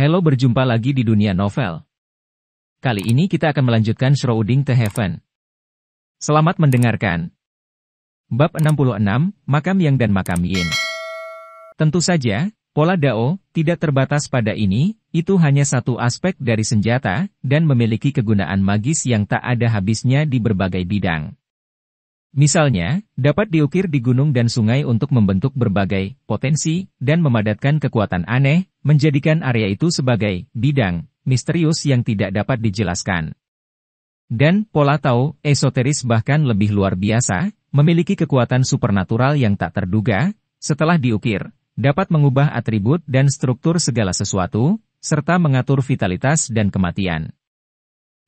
Hello berjumpa lagi di dunia novel. Kali ini kita akan melanjutkan Shrouding to Heaven. Selamat mendengarkan. Bab 66, Makam Yang dan Makam Yin. Tentu saja, pola Dao tidak terbatas pada ini, itu hanya satu aspek dari senjata, dan memiliki kegunaan magis yang tak ada habisnya di berbagai bidang. Misalnya, dapat diukir di gunung dan sungai untuk membentuk berbagai potensi dan memadatkan kekuatan aneh, menjadikan area itu sebagai bidang misterius yang tidak dapat dijelaskan. Dan pola tau esoteris bahkan lebih luar biasa, memiliki kekuatan supernatural yang tak terduga, setelah diukir, dapat mengubah atribut dan struktur segala sesuatu, serta mengatur vitalitas dan kematian.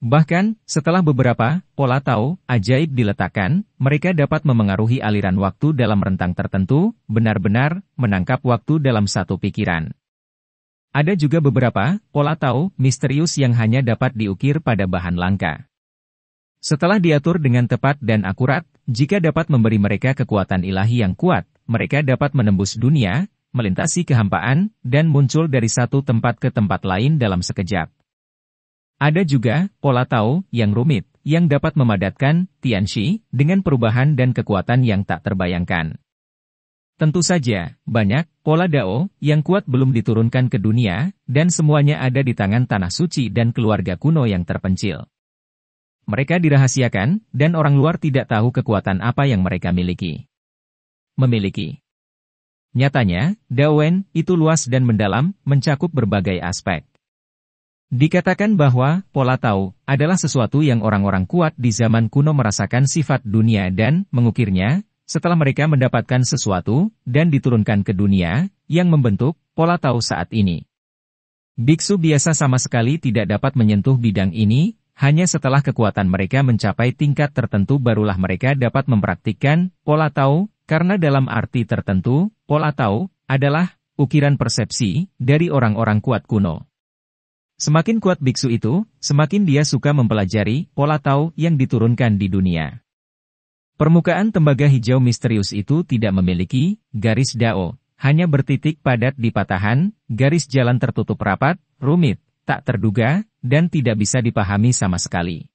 Bahkan, setelah beberapa pola tahu ajaib diletakkan, mereka dapat memengaruhi aliran waktu dalam rentang tertentu, benar-benar menangkap waktu dalam satu pikiran. Ada juga beberapa pola tahu misterius yang hanya dapat diukir pada bahan langka. Setelah diatur dengan tepat dan akurat, jika dapat memberi mereka kekuatan ilahi yang kuat, mereka dapat menembus dunia, melintasi kehampaan, dan muncul dari satu tempat ke tempat lain dalam sekejap. Ada juga pola Tao yang rumit, yang dapat memadatkan Tianxi dengan perubahan dan kekuatan yang tak terbayangkan. Tentu saja, banyak pola Dao yang kuat belum diturunkan ke dunia, dan semuanya ada di tangan Tanah Suci dan keluarga kuno yang terpencil. Mereka dirahasiakan, dan orang luar tidak tahu kekuatan apa yang mereka miliki. Memiliki. Nyatanya, Wen itu luas dan mendalam, mencakup berbagai aspek. Dikatakan bahwa pola tahu adalah sesuatu yang orang-orang kuat di zaman kuno merasakan sifat dunia dan mengukirnya setelah mereka mendapatkan sesuatu dan diturunkan ke dunia yang membentuk pola tahu saat ini. Biksu biasa sama sekali tidak dapat menyentuh bidang ini, hanya setelah kekuatan mereka mencapai tingkat tertentu barulah mereka dapat mempraktikkan pola tahu karena dalam arti tertentu, pola tahu adalah ukiran persepsi dari orang-orang kuat kuno. Semakin kuat biksu itu, semakin dia suka mempelajari pola tau yang diturunkan di dunia. Permukaan tembaga hijau misterius itu tidak memiliki garis dao, hanya bertitik padat di patahan, garis jalan tertutup rapat, rumit, tak terduga, dan tidak bisa dipahami sama sekali.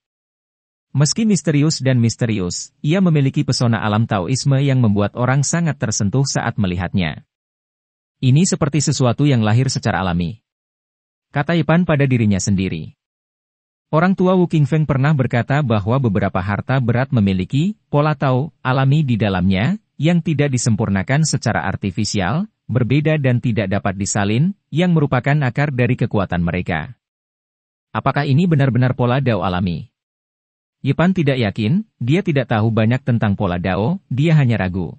Meski misterius dan misterius, ia memiliki pesona alam Taoisme yang membuat orang sangat tersentuh saat melihatnya. Ini seperti sesuatu yang lahir secara alami. Kata Ipan pada dirinya sendiri. Orang tua Wu Feng pernah berkata bahwa beberapa harta berat memiliki pola tau alami di dalamnya yang tidak disempurnakan secara artifisial, berbeda dan tidak dapat disalin, yang merupakan akar dari kekuatan mereka. Apakah ini benar-benar pola dao alami? Yipan tidak yakin, dia tidak tahu banyak tentang pola dao, dia hanya ragu.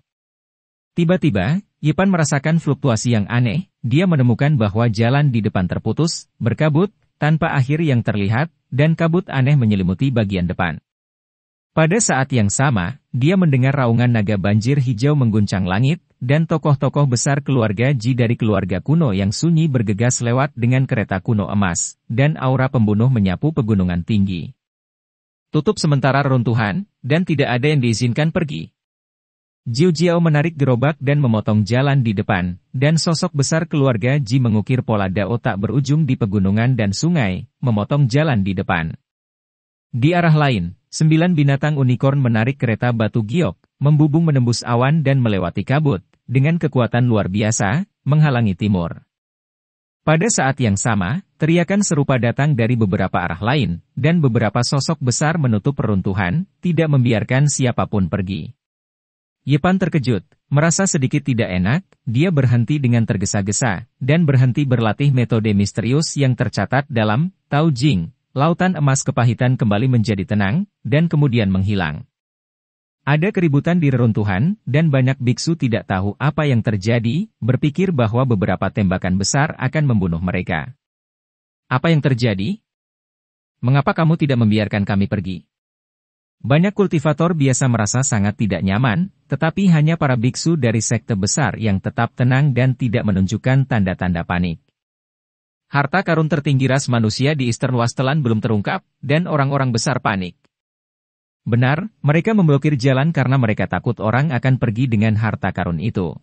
Tiba-tiba, Ipan merasakan fluktuasi yang aneh, dia menemukan bahwa jalan di depan terputus, berkabut, tanpa akhir yang terlihat, dan kabut aneh menyelimuti bagian depan. Pada saat yang sama, dia mendengar raungan naga banjir hijau mengguncang langit, dan tokoh-tokoh besar keluarga Ji dari keluarga kuno yang sunyi bergegas lewat dengan kereta kuno emas, dan aura pembunuh menyapu pegunungan tinggi. Tutup sementara runtuhan, dan tidak ada yang diizinkan pergi. Jiu Jiao menarik gerobak dan memotong jalan di depan, dan sosok besar keluarga Ji mengukir pola dao tak berujung di pegunungan dan sungai, memotong jalan di depan. Di arah lain, sembilan binatang unicorn menarik kereta batu giok, membubung menembus awan dan melewati kabut, dengan kekuatan luar biasa, menghalangi timur. Pada saat yang sama, teriakan serupa datang dari beberapa arah lain, dan beberapa sosok besar menutup peruntuhan, tidak membiarkan siapapun pergi. Yepan terkejut, merasa sedikit tidak enak, dia berhenti dengan tergesa-gesa, dan berhenti berlatih metode misterius yang tercatat dalam Tao Jing. Lautan emas kepahitan kembali menjadi tenang, dan kemudian menghilang. Ada keributan di reruntuhan, dan banyak biksu tidak tahu apa yang terjadi, berpikir bahwa beberapa tembakan besar akan membunuh mereka. Apa yang terjadi? Mengapa kamu tidak membiarkan kami pergi? Banyak kultivator biasa merasa sangat tidak nyaman, tetapi hanya para biksu dari sekte besar yang tetap tenang dan tidak menunjukkan tanda-tanda panik. Harta karun tertinggi ras manusia di Eastern Wasteland belum terungkap, dan orang-orang besar panik. Benar, mereka memblokir jalan karena mereka takut orang akan pergi dengan harta karun itu.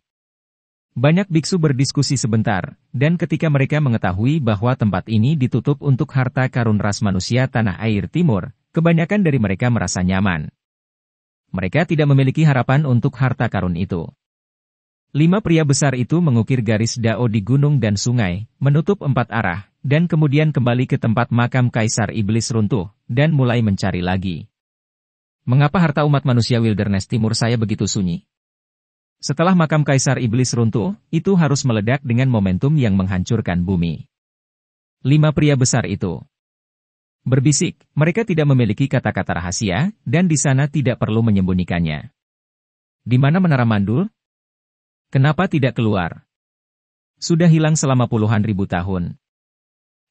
Banyak biksu berdiskusi sebentar, dan ketika mereka mengetahui bahwa tempat ini ditutup untuk harta karun ras manusia tanah air timur, Kebanyakan dari mereka merasa nyaman. Mereka tidak memiliki harapan untuk harta karun itu. Lima pria besar itu mengukir garis dao di gunung dan sungai, menutup empat arah, dan kemudian kembali ke tempat makam Kaisar Iblis runtuh, dan mulai mencari lagi. Mengapa harta umat manusia wilderness timur saya begitu sunyi? Setelah makam Kaisar Iblis runtuh, itu harus meledak dengan momentum yang menghancurkan bumi. Lima pria besar itu Berbisik, mereka tidak memiliki kata-kata rahasia, dan di sana tidak perlu menyembunyikannya. Di mana menara mandul? Kenapa tidak keluar? Sudah hilang selama puluhan ribu tahun.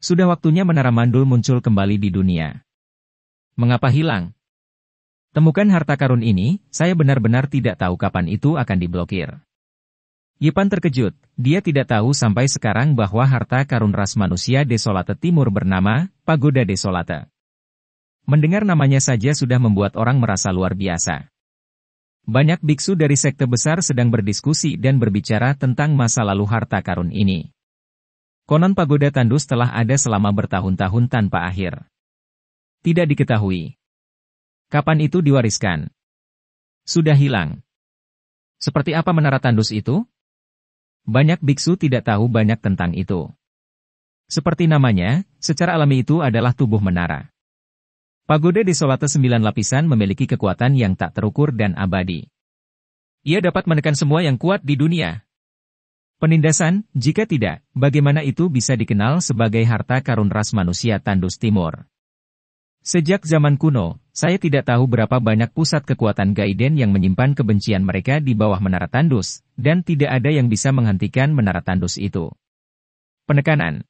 Sudah waktunya menara mandul muncul kembali di dunia. Mengapa hilang? Temukan harta karun ini, saya benar-benar tidak tahu kapan itu akan diblokir. Yipan terkejut, dia tidak tahu sampai sekarang bahwa harta karun ras manusia Desolate Timur bernama Pagoda Desolate. Mendengar namanya saja sudah membuat orang merasa luar biasa. Banyak biksu dari sekte besar sedang berdiskusi dan berbicara tentang masa lalu harta karun ini. Konon pagoda tandus telah ada selama bertahun-tahun tanpa akhir. Tidak diketahui. Kapan itu diwariskan? Sudah hilang. Seperti apa menara tandus itu? Banyak biksu tidak tahu banyak tentang itu. Seperti namanya, secara alami itu adalah tubuh menara. Pagoda di Solata sembilan lapisan memiliki kekuatan yang tak terukur dan abadi. Ia dapat menekan semua yang kuat di dunia. Penindasan, jika tidak, bagaimana itu bisa dikenal sebagai harta karun ras manusia tandus timur? Sejak zaman kuno, saya tidak tahu berapa banyak pusat kekuatan Gaiden yang menyimpan kebencian mereka di bawah menara tandus, dan tidak ada yang bisa menghentikan menara tandus itu. Penekanan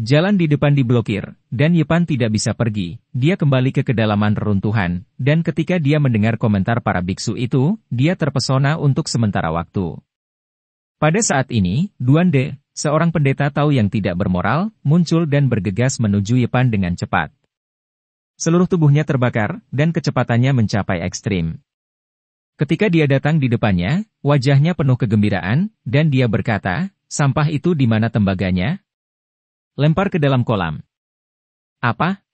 Jalan di depan diblokir, dan Yepan tidak bisa pergi, dia kembali ke kedalaman reruntuhan, dan ketika dia mendengar komentar para biksu itu, dia terpesona untuk sementara waktu. Pada saat ini, Duan De, seorang pendeta tahu yang tidak bermoral, muncul dan bergegas menuju Yepan dengan cepat. Seluruh tubuhnya terbakar, dan kecepatannya mencapai ekstrim. Ketika dia datang di depannya, wajahnya penuh kegembiraan, dan dia berkata, sampah itu di mana tembaganya? Lempar ke dalam kolam. Apa?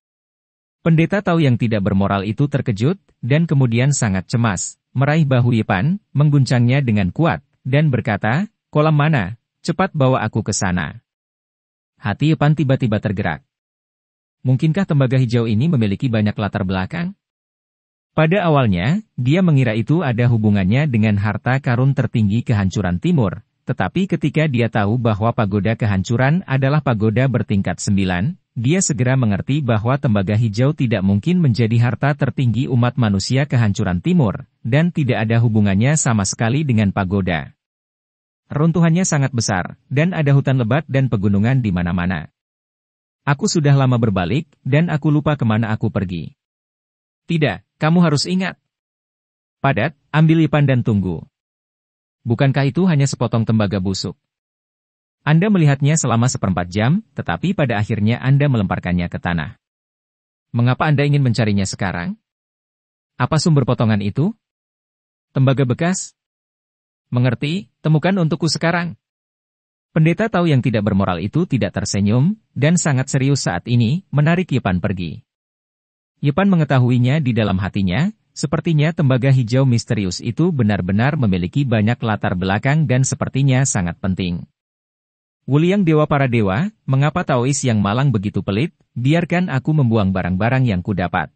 Pendeta tahu yang tidak bermoral itu terkejut, dan kemudian sangat cemas, meraih bahu Yipan, mengguncangnya dengan kuat, dan berkata, kolam mana? Cepat bawa aku ke sana. Hati Yipan tiba-tiba tergerak. Mungkinkah tembaga hijau ini memiliki banyak latar belakang? Pada awalnya, dia mengira itu ada hubungannya dengan harta karun tertinggi kehancuran timur, tetapi ketika dia tahu bahwa pagoda kehancuran adalah pagoda bertingkat sembilan, dia segera mengerti bahwa tembaga hijau tidak mungkin menjadi harta tertinggi umat manusia kehancuran timur, dan tidak ada hubungannya sama sekali dengan pagoda. Runtuhannya sangat besar, dan ada hutan lebat dan pegunungan di mana-mana. Aku sudah lama berbalik, dan aku lupa kemana aku pergi. Tidak, kamu harus ingat. Padat, ambil lipan dan tunggu. Bukankah itu hanya sepotong tembaga busuk? Anda melihatnya selama seperempat jam, tetapi pada akhirnya Anda melemparkannya ke tanah. Mengapa Anda ingin mencarinya sekarang? Apa sumber potongan itu? Tembaga bekas? Mengerti, temukan untukku sekarang. Pendeta tahu yang tidak bermoral itu tidak tersenyum, dan sangat serius saat ini, menarik Yepan pergi. Yepan mengetahuinya di dalam hatinya, sepertinya tembaga hijau misterius itu benar-benar memiliki banyak latar belakang dan sepertinya sangat penting. Wuliang Dewa para Dewa, mengapa Taois yang malang begitu pelit, biarkan aku membuang barang-barang yang kudapat.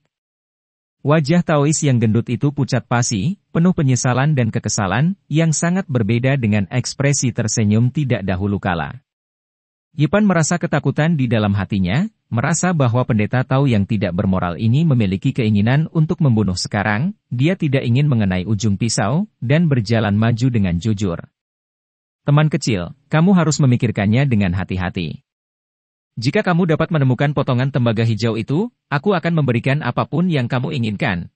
Wajah Taois yang gendut itu pucat pasi, penuh penyesalan dan kekesalan, yang sangat berbeda dengan ekspresi tersenyum tidak dahulu kala. Yipan merasa ketakutan di dalam hatinya, merasa bahwa pendeta Tao yang tidak bermoral ini memiliki keinginan untuk membunuh sekarang, dia tidak ingin mengenai ujung pisau, dan berjalan maju dengan jujur. Teman kecil, kamu harus memikirkannya dengan hati-hati. Jika kamu dapat menemukan potongan tembaga hijau itu, aku akan memberikan apapun yang kamu inginkan.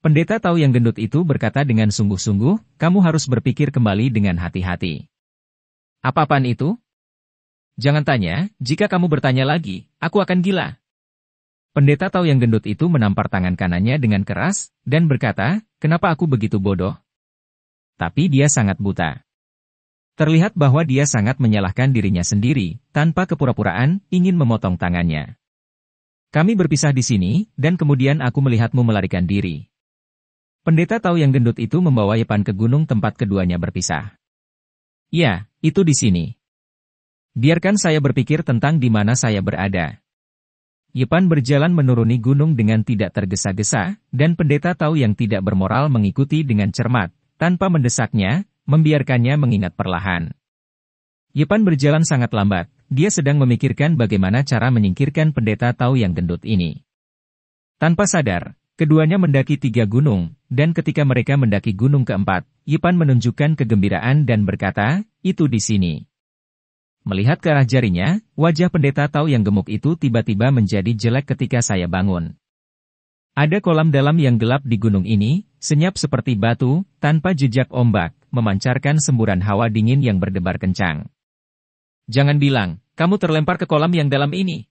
Pendeta tahu yang gendut itu berkata dengan sungguh-sungguh, kamu harus berpikir kembali dengan hati-hati. Apa-apaan itu? Jangan tanya, jika kamu bertanya lagi, aku akan gila. Pendeta tahu yang gendut itu menampar tangan kanannya dengan keras, dan berkata, kenapa aku begitu bodoh? Tapi dia sangat buta. Terlihat bahwa dia sangat menyalahkan dirinya sendiri, tanpa kepura-puraan, ingin memotong tangannya. Kami berpisah di sini, dan kemudian aku melihatmu melarikan diri. Pendeta tahu yang gendut itu membawa Yepan ke gunung tempat keduanya berpisah. Ya, itu di sini. Biarkan saya berpikir tentang di mana saya berada, Yepan berjalan menuruni gunung dengan tidak tergesa-gesa, dan pendeta tahu yang tidak bermoral mengikuti dengan cermat. Tanpa mendesaknya, membiarkannya mengingat perlahan. Yepan berjalan sangat lambat, dia sedang memikirkan bagaimana cara menyingkirkan pendeta Tao yang gendut ini. Tanpa sadar, keduanya mendaki tiga gunung, dan ketika mereka mendaki gunung keempat, Yipan menunjukkan kegembiraan dan berkata, itu di sini. Melihat ke arah jarinya, wajah pendeta Tao yang gemuk itu tiba-tiba menjadi jelek ketika saya bangun. Ada kolam dalam yang gelap di gunung ini, senyap seperti batu, tanpa jejak ombak, memancarkan semburan hawa dingin yang berdebar kencang. Jangan bilang, kamu terlempar ke kolam yang dalam ini.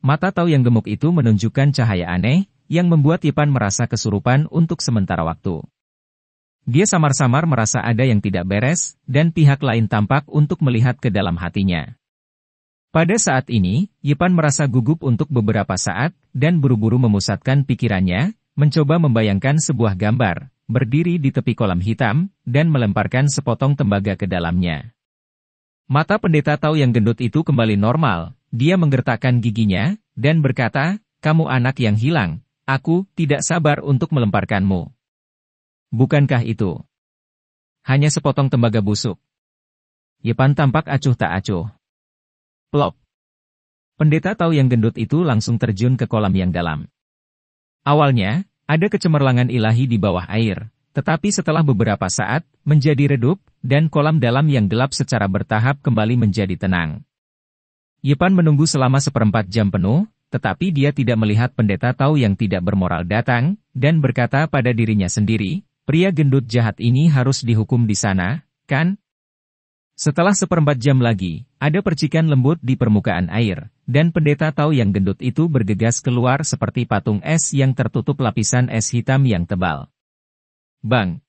Mata Tau yang gemuk itu menunjukkan cahaya aneh, yang membuat Ipan merasa kesurupan untuk sementara waktu. Dia samar-samar merasa ada yang tidak beres, dan pihak lain tampak untuk melihat ke dalam hatinya. Pada saat ini, Yipan merasa gugup untuk beberapa saat, dan buru-buru memusatkan pikirannya, mencoba membayangkan sebuah gambar, berdiri di tepi kolam hitam, dan melemparkan sepotong tembaga ke dalamnya. Mata pendeta tahu yang gendut itu kembali normal, dia menggertakkan giginya, dan berkata, kamu anak yang hilang, aku tidak sabar untuk melemparkanmu. Bukankah itu? Hanya sepotong tembaga busuk. Yepan tampak acuh tak acuh. Plop. Pendeta tahu yang gendut itu langsung terjun ke kolam yang dalam. Awalnya, ada kecemerlangan ilahi di bawah air, tetapi setelah beberapa saat, menjadi redup, dan kolam dalam yang gelap secara bertahap kembali menjadi tenang. Yepan menunggu selama seperempat jam penuh, tetapi dia tidak melihat pendeta tahu yang tidak bermoral datang, dan berkata pada dirinya sendiri, pria gendut jahat ini harus dihukum di sana, kan? Setelah seperempat jam lagi, ada percikan lembut di permukaan air, dan pendeta tahu yang gendut itu bergegas keluar seperti patung es yang tertutup lapisan es hitam yang tebal. Bang!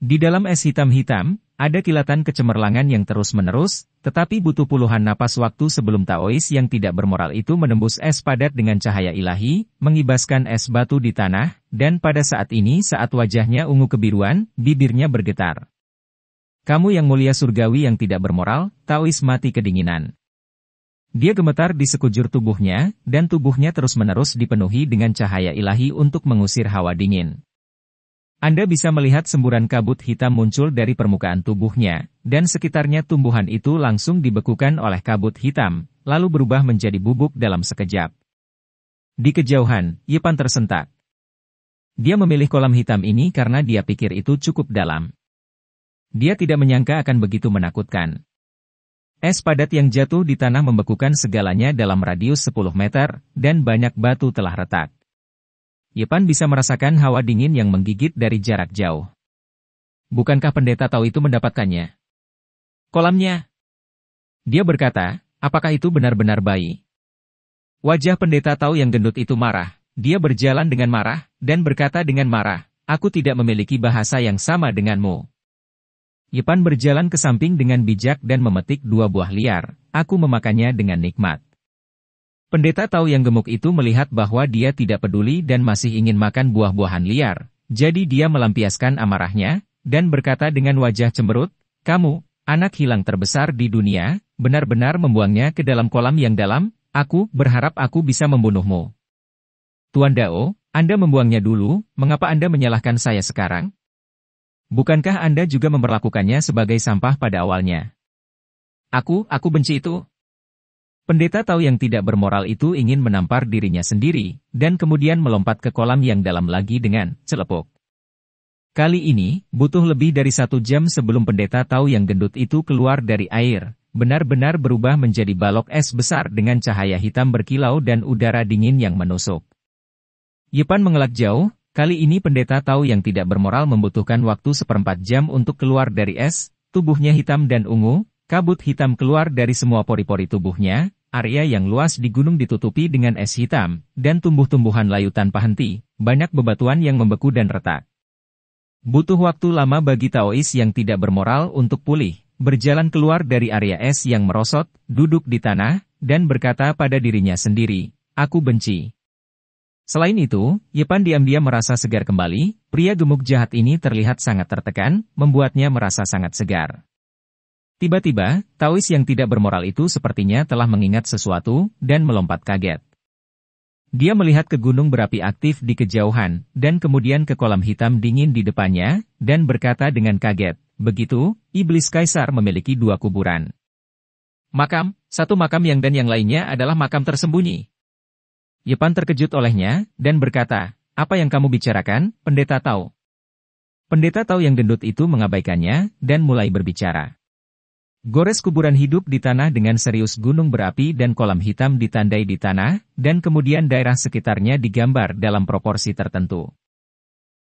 Di dalam es hitam-hitam, ada kilatan kecemerlangan yang terus-menerus, tetapi butuh puluhan napas waktu sebelum Taois yang tidak bermoral itu menembus es padat dengan cahaya ilahi, mengibaskan es batu di tanah, dan pada saat ini saat wajahnya ungu kebiruan, bibirnya bergetar. Kamu yang mulia surgawi yang tidak bermoral, Taois mati kedinginan. Dia gemetar di sekujur tubuhnya, dan tubuhnya terus-menerus dipenuhi dengan cahaya ilahi untuk mengusir hawa dingin. Anda bisa melihat semburan kabut hitam muncul dari permukaan tubuhnya, dan sekitarnya tumbuhan itu langsung dibekukan oleh kabut hitam, lalu berubah menjadi bubuk dalam sekejap. Di kejauhan, Yepan tersentak. Dia memilih kolam hitam ini karena dia pikir itu cukup dalam. Dia tidak menyangka akan begitu menakutkan. Es padat yang jatuh di tanah membekukan segalanya dalam radius 10 meter, dan banyak batu telah retak. Yepan bisa merasakan hawa dingin yang menggigit dari jarak jauh. Bukankah pendeta tahu itu mendapatkannya? Kolamnya. Dia berkata, apakah itu benar-benar bayi? Wajah pendeta tahu yang gendut itu marah. Dia berjalan dengan marah, dan berkata dengan marah, aku tidak memiliki bahasa yang sama denganmu. Yipan berjalan ke samping dengan bijak dan memetik dua buah liar, aku memakannya dengan nikmat. Pendeta tahu yang gemuk itu melihat bahwa dia tidak peduli dan masih ingin makan buah-buahan liar, jadi dia melampiaskan amarahnya, dan berkata dengan wajah cemberut, Kamu, anak hilang terbesar di dunia, benar-benar membuangnya ke dalam kolam yang dalam, aku berharap aku bisa membunuhmu. Tuan Dao, Anda membuangnya dulu, mengapa Anda menyalahkan saya sekarang? Bukankah Anda juga memperlakukannya sebagai sampah pada awalnya? Aku, aku benci itu. Pendeta tahu yang tidak bermoral itu ingin menampar dirinya sendiri, dan kemudian melompat ke kolam yang dalam lagi dengan celepuk. Kali ini, butuh lebih dari satu jam sebelum pendeta tahu yang gendut itu keluar dari air, benar-benar berubah menjadi balok es besar dengan cahaya hitam berkilau dan udara dingin yang menusuk. Yepan mengelak jauh, Kali ini pendeta tahu yang tidak bermoral membutuhkan waktu seperempat jam untuk keluar dari es, tubuhnya hitam dan ungu, kabut hitam keluar dari semua pori-pori tubuhnya, area yang luas di gunung ditutupi dengan es hitam, dan tumbuh-tumbuhan layu tanpa henti, banyak bebatuan yang membeku dan retak. Butuh waktu lama bagi Taois yang tidak bermoral untuk pulih, berjalan keluar dari area es yang merosot, duduk di tanah, dan berkata pada dirinya sendiri, Aku benci, Selain itu, Yepan diam-diam merasa segar kembali, pria gemuk jahat ini terlihat sangat tertekan, membuatnya merasa sangat segar. Tiba-tiba, Taois yang tidak bermoral itu sepertinya telah mengingat sesuatu, dan melompat kaget. Dia melihat ke gunung berapi aktif di kejauhan, dan kemudian ke kolam hitam dingin di depannya, dan berkata dengan kaget, begitu, Iblis Kaisar memiliki dua kuburan. Makam, satu makam yang dan yang lainnya adalah makam tersembunyi. Yepan terkejut olehnya, dan berkata, apa yang kamu bicarakan, pendeta tahu. Pendeta tahu yang gendut itu mengabaikannya, dan mulai berbicara. Gores kuburan hidup di tanah dengan serius gunung berapi dan kolam hitam ditandai di tanah, dan kemudian daerah sekitarnya digambar dalam proporsi tertentu.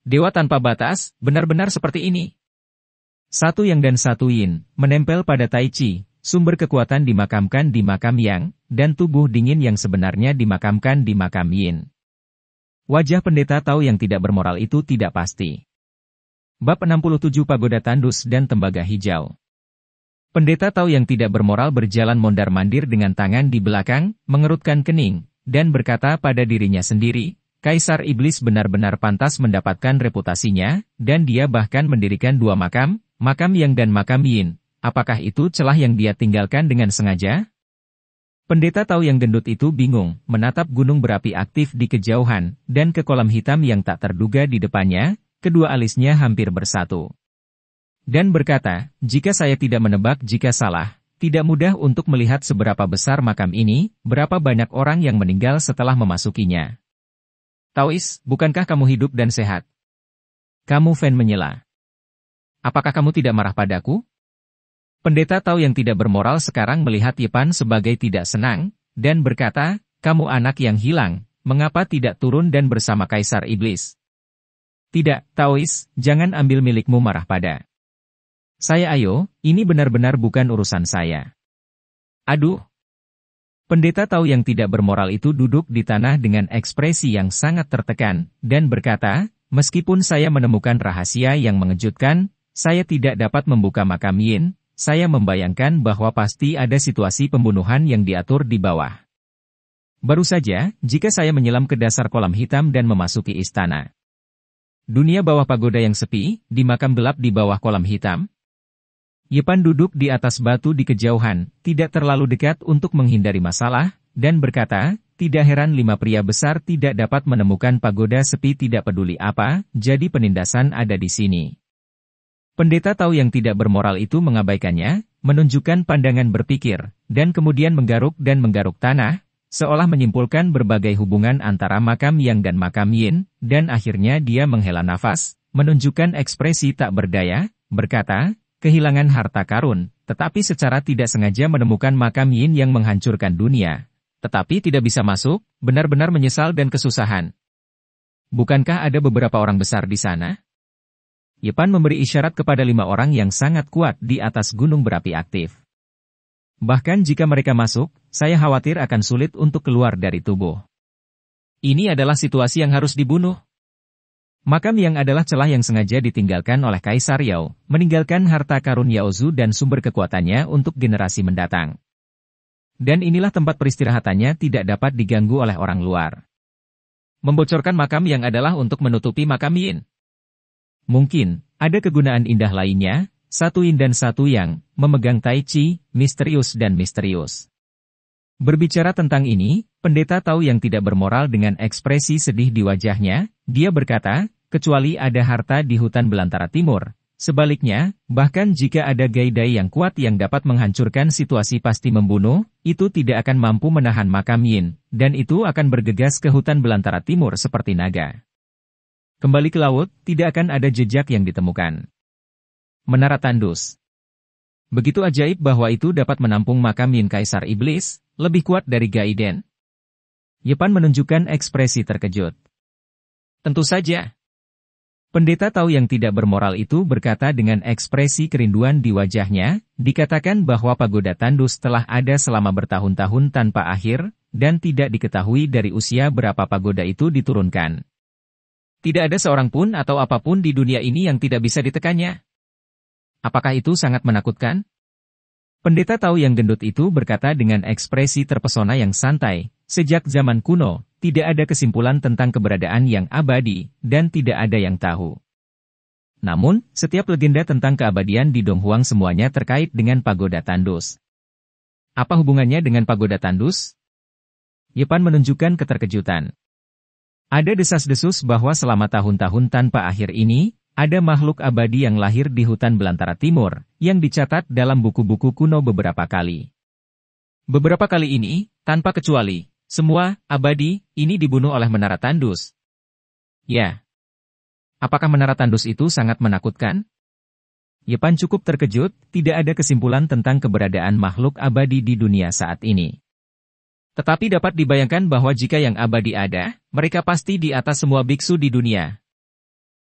Dewa tanpa batas, benar-benar seperti ini. Satu yang dan satu yin, menempel pada tai chi, Sumber kekuatan dimakamkan di makam Yang, dan tubuh dingin yang sebenarnya dimakamkan di makam Yin. Wajah pendeta Tao yang tidak bermoral itu tidak pasti. Bab 67 Pagoda Tandus dan Tembaga Hijau Pendeta Tao yang tidak bermoral berjalan mondar-mandir dengan tangan di belakang, mengerutkan kening, dan berkata pada dirinya sendiri, Kaisar Iblis benar-benar pantas mendapatkan reputasinya, dan dia bahkan mendirikan dua makam, makam Yang dan makam Yin, Apakah itu celah yang dia tinggalkan dengan sengaja? Pendeta tahu yang gendut itu bingung, menatap gunung berapi aktif di kejauhan, dan ke kolam hitam yang tak terduga di depannya, kedua alisnya hampir bersatu. Dan berkata, jika saya tidak menebak jika salah, tidak mudah untuk melihat seberapa besar makam ini, berapa banyak orang yang meninggal setelah memasukinya. Taois, bukankah kamu hidup dan sehat? Kamu Fan menyela. Apakah kamu tidak marah padaku? Pendeta Tao yang tidak bermoral sekarang melihat Yepan sebagai tidak senang, dan berkata, kamu anak yang hilang, mengapa tidak turun dan bersama Kaisar Iblis? Tidak, Taois, jangan ambil milikmu marah pada. Saya ayo, ini benar-benar bukan urusan saya. Aduh. Pendeta tahu yang tidak bermoral itu duduk di tanah dengan ekspresi yang sangat tertekan, dan berkata, meskipun saya menemukan rahasia yang mengejutkan, saya tidak dapat membuka makam Yin, saya membayangkan bahwa pasti ada situasi pembunuhan yang diatur di bawah. Baru saja, jika saya menyelam ke dasar kolam hitam dan memasuki istana. Dunia bawah pagoda yang sepi, di makam gelap di bawah kolam hitam. Yepan duduk di atas batu di kejauhan, tidak terlalu dekat untuk menghindari masalah, dan berkata, tidak heran lima pria besar tidak dapat menemukan pagoda sepi tidak peduli apa, jadi penindasan ada di sini. Pendeta tahu yang tidak bermoral itu mengabaikannya, menunjukkan pandangan berpikir, dan kemudian menggaruk dan menggaruk tanah, seolah menyimpulkan berbagai hubungan antara makam yang dan makam yin, dan akhirnya dia menghela nafas, menunjukkan ekspresi tak berdaya, berkata, kehilangan harta karun, tetapi secara tidak sengaja menemukan makam yin yang menghancurkan dunia, tetapi tidak bisa masuk, benar-benar menyesal dan kesusahan. Bukankah ada beberapa orang besar di sana? Yepan memberi isyarat kepada lima orang yang sangat kuat di atas gunung berapi aktif. Bahkan jika mereka masuk, saya khawatir akan sulit untuk keluar dari tubuh. Ini adalah situasi yang harus dibunuh. Makam yang adalah celah yang sengaja ditinggalkan oleh Kaisar Yao, meninggalkan harta karun Yaozu dan sumber kekuatannya untuk generasi mendatang. Dan inilah tempat peristirahatannya tidak dapat diganggu oleh orang luar. Membocorkan makam yang adalah untuk menutupi makam Yin. Mungkin, ada kegunaan indah lainnya, satu yin dan satu yang, memegang tai chi, misterius dan misterius. Berbicara tentang ini, pendeta tahu yang tidak bermoral dengan ekspresi sedih di wajahnya, dia berkata, kecuali ada harta di hutan belantara timur. Sebaliknya, bahkan jika ada gaidai yang kuat yang dapat menghancurkan situasi pasti membunuh, itu tidak akan mampu menahan makam Yin, dan itu akan bergegas ke hutan belantara timur seperti naga. Kembali ke laut, tidak akan ada jejak yang ditemukan. Menara Tandus Begitu ajaib bahwa itu dapat menampung makam Yin Kaisar Iblis, lebih kuat dari Gaiden. Yepan menunjukkan ekspresi terkejut. Tentu saja. Pendeta tahu yang tidak bermoral itu berkata dengan ekspresi kerinduan di wajahnya, dikatakan bahwa pagoda tandus telah ada selama bertahun-tahun tanpa akhir, dan tidak diketahui dari usia berapa pagoda itu diturunkan. Tidak ada seorang pun atau apapun di dunia ini yang tidak bisa ditekannya. Apakah itu sangat menakutkan? Pendeta tahu yang gendut itu berkata dengan ekspresi terpesona yang santai, sejak zaman kuno, tidak ada kesimpulan tentang keberadaan yang abadi, dan tidak ada yang tahu. Namun, setiap legenda tentang keabadian di Donghuang semuanya terkait dengan pagoda tandus. Apa hubungannya dengan pagoda tandus? Yepan menunjukkan keterkejutan. Ada desas-desus bahwa selama tahun-tahun tanpa akhir ini, ada makhluk abadi yang lahir di hutan belantara timur, yang dicatat dalam buku-buku kuno beberapa kali. Beberapa kali ini, tanpa kecuali, semua, abadi, ini dibunuh oleh menara tandus. Ya. Apakah menara tandus itu sangat menakutkan? Yepan cukup terkejut, tidak ada kesimpulan tentang keberadaan makhluk abadi di dunia saat ini. Tetapi dapat dibayangkan bahwa jika yang abadi ada, mereka pasti di atas semua biksu di dunia.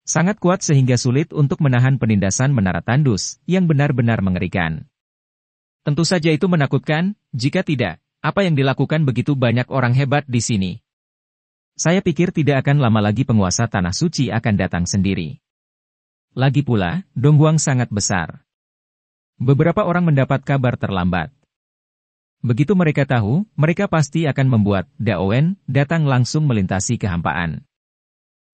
Sangat kuat sehingga sulit untuk menahan penindasan menara tandus, yang benar-benar mengerikan. Tentu saja itu menakutkan, jika tidak, apa yang dilakukan begitu banyak orang hebat di sini. Saya pikir tidak akan lama lagi penguasa Tanah Suci akan datang sendiri. Lagi pula, Dongguang sangat besar. Beberapa orang mendapat kabar terlambat. Begitu mereka tahu, mereka pasti akan membuat Daoen datang langsung melintasi kehampaan.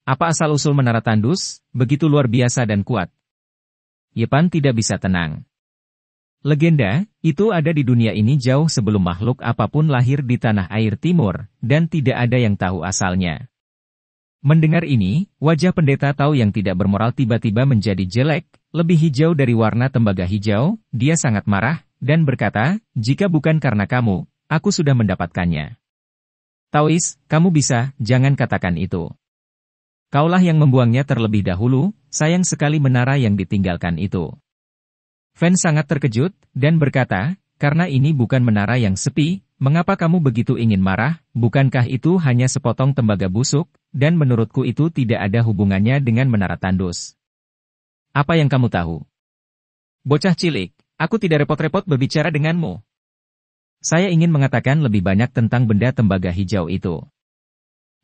Apa asal-usul menara tandus, begitu luar biasa dan kuat. Yepan tidak bisa tenang. Legenda, itu ada di dunia ini jauh sebelum makhluk apapun lahir di tanah air timur, dan tidak ada yang tahu asalnya. Mendengar ini, wajah pendeta tahu yang tidak bermoral tiba-tiba menjadi jelek, lebih hijau dari warna tembaga hijau, dia sangat marah, dan berkata, jika bukan karena kamu, aku sudah mendapatkannya. Taois, kamu bisa, jangan katakan itu. Kaulah yang membuangnya terlebih dahulu, sayang sekali menara yang ditinggalkan itu. Fan sangat terkejut, dan berkata, karena ini bukan menara yang sepi, mengapa kamu begitu ingin marah, bukankah itu hanya sepotong tembaga busuk, dan menurutku itu tidak ada hubungannya dengan menara tandus. Apa yang kamu tahu? Bocah cilik. Aku tidak repot-repot berbicara denganmu. Saya ingin mengatakan lebih banyak tentang benda tembaga hijau itu.